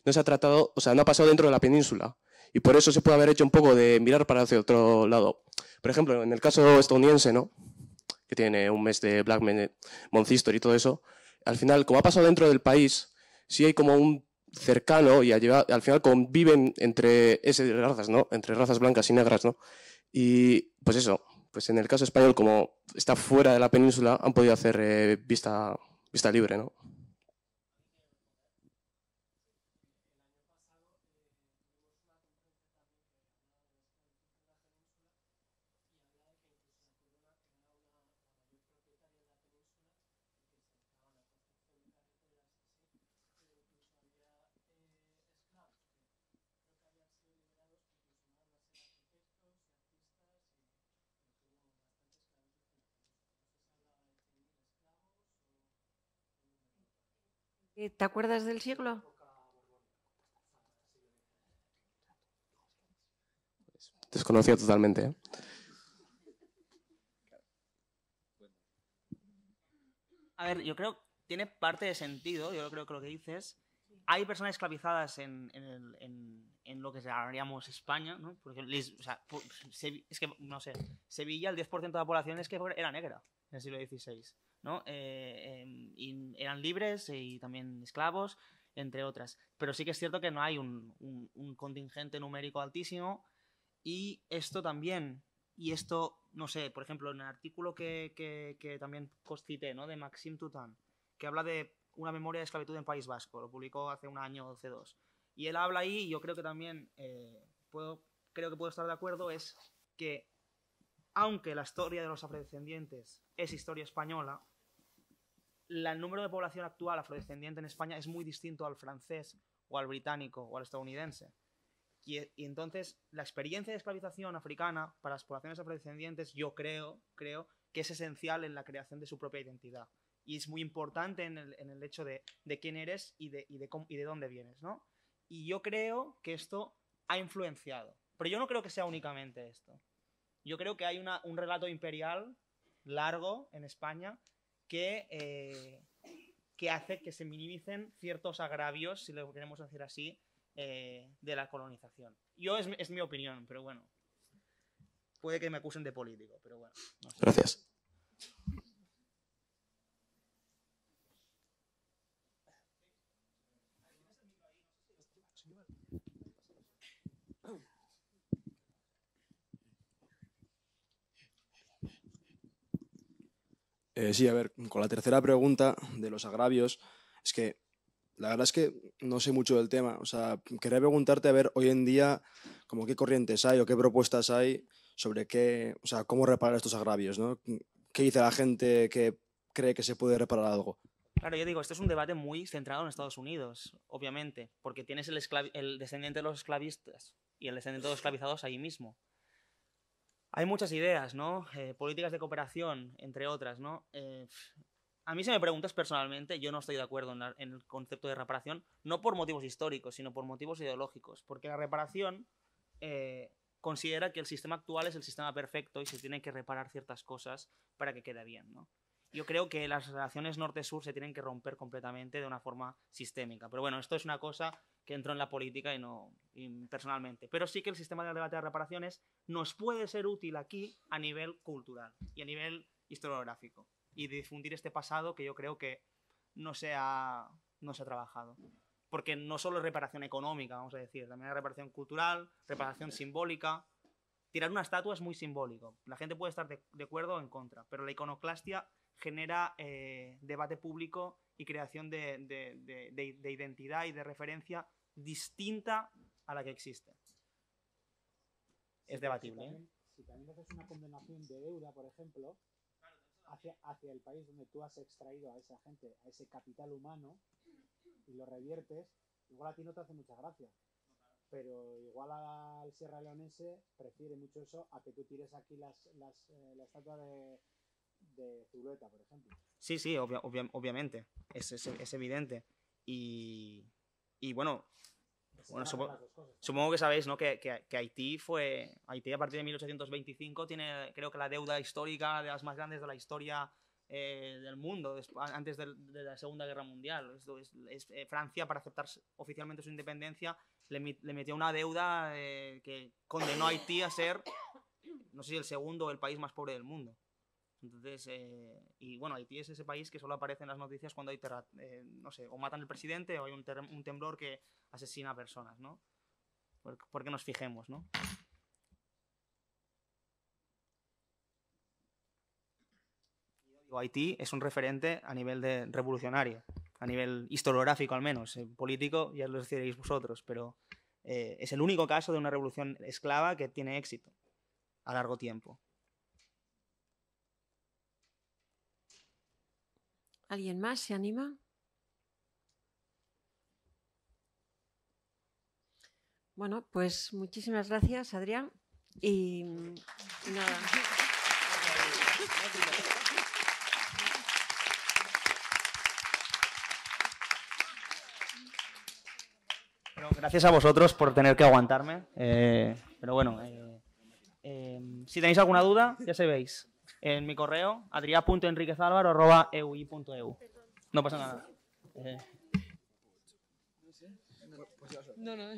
no se ha tratado, o sea, no ha pasado dentro de la península. Y por eso se puede haber hecho un poco de mirar para hacia otro lado. Por ejemplo, en el caso estadounidense, ¿no? que tiene un mes de Black Men, History y todo eso, al final, como ha pasado dentro del país, sí hay como un cercano y al final conviven entre ese, razas, ¿no? Entre razas blancas y negras, ¿no? Y pues eso, pues en el caso español, como está fuera de la península, han podido hacer eh, vista, vista libre, ¿no? Eh, ¿Te acuerdas del siglo? Desconocido totalmente. ¿eh? A ver, yo creo tiene parte de sentido, yo creo que lo que dices. Hay personas esclavizadas en, lo que llamaríamos España, ¿no? o sea, es que, no sé, Sevilla, el 10% de la población es que era negra en el siglo XVI. Eh, em, eran libres y también esclavos, entre otras. Pero sí que es cierto que no hay un, contingente numérico altísimo y esto también, y esto, no sé, por ejemplo, en el artículo que, también cité, ¿no? De Maxim Tutan, que habla de una memoria de esclavitud en País Vasco, lo publicó hace un año o dos. Y él habla ahí, y yo creo que también eh, puedo, creo que puedo estar de acuerdo, es que aunque la historia de los afrodescendientes es historia española, el número de población actual afrodescendiente en España es muy distinto al francés o al británico o al estadounidense. Y, entonces la experiencia de esclavización africana para las poblaciones afrodescendientes yo creo, creo que es esencial en la creación de su propia identidad. Y es muy importante en el, hecho de, quién eres y de, y de dónde vienes. ¿no? Y yo creo que esto ha influenciado. Pero yo no creo que sea únicamente esto. Yo creo que hay un relato imperial largo en España eh, que, hace que se minimicen ciertos agravios, si lo queremos decir así, eh, de la colonización. Yo es, mi opinión, pero bueno. Puede que me acusen de político, pero bueno. Gracias. Eh, sí, a ver, con la tercera pregunta de los agravios, es que la verdad es que no sé mucho del tema. O sea, quería preguntarte a ver hoy en día como qué corrientes hay o qué propuestas hay sobre qué, cómo reparar estos agravios, ¿no? ¿Qué dice la gente que cree que se puede reparar algo? Claro, yo digo, esto es un debate muy centrado en Estados Unidos, obviamente, porque tienes el, el descendiente de los esclavistas y el descendiente de los esclavizados ahí mismo. Hay muchas ideas, ¿no? Eh, políticas de cooperación, entre otras, ¿no? Eh, a mí si me preguntas personalmente, yo no estoy de acuerdo en, el concepto de reparación, no por motivos históricos, sino por motivos ideológicos, porque la reparación eh, considera que el sistema actual es el sistema perfecto y se tienen que reparar ciertas cosas para que quede bien, ¿no? yo creo que las relaciones norte-sur se tienen que romper completamente de una forma sistémica. Pero bueno, esto es una cosa que entró en la política y no personalmente. Pero sí que el sistema de debate de reparaciones nos puede ser útil aquí a nivel cultural y a nivel historiográfico. Y difundir este pasado que yo creo que no se ha, no se ha trabajado. Porque no solo es reparación económica, vamos a decir, también es reparación cultural, reparación simbólica, tirar una estatua es muy simbólico. La gente puede estar de, de, acuerdo o en contra, pero la iconoclastia genera eh, debate público y creación de, de, identidad y de referencia distinta a la que existe. es debatible. Si también, haces una condenación de deuda, por ejemplo, hacia, el país donde tú has extraído a esa gente, a ese capital humano, y lo reviertes, igual a ti no te hace mucha gracia. Pero igual al sierra leonese prefiere mucho eso a que tú tires aquí las, las eh, la estatua de, de por ejemplo. Sí, sí, obviamente, es, evidente. Y, bueno, supongo que sabéis ¿no? Que, Haití fue, Haití a partir de 1825 tiene creo que la deuda histórica de las más grandes de la historia eh, del mundo antes de, la Segunda Guerra Mundial. Eh, Francia, para aceptar oficialmente su independencia, le, metió una deuda eh, que condenó a Haití a ser, no sé si el segundo o el país más pobre del mundo. Entonces, eh, y bueno, Haití es ese país que solo aparece en las noticias cuando hay, eh, no sé, o matan al presidente o hay un, temblor que asesina a personas, ¿no? Porque, nos fijemos, ¿no? Haití es un referente a nivel de revolucionario, a nivel historiográfico al menos, eh, político ya lo deciréis vosotros, pero es el único caso de una revolución esclava que tiene éxito a largo tiempo. ¿Alguien más se anima? Bueno, pues muchísimas gracias, Adrián. Y, nada. gracias a vosotros por tener que aguantarme. Eh, pero bueno, eh, eh, si tenéis alguna duda, ya sabéis en mi correo, adria.enriquezalvaro@eui.eu. E no pasa nada. sé. Eh. No, no.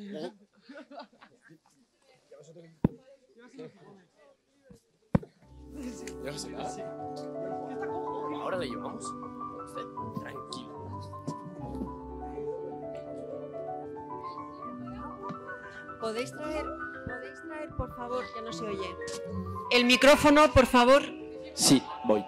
Ahora lo llevamos. Tranquilo. ¿Podéis traer, podéis traer, por favor, que no se oye? El micrófono, por favor. 是無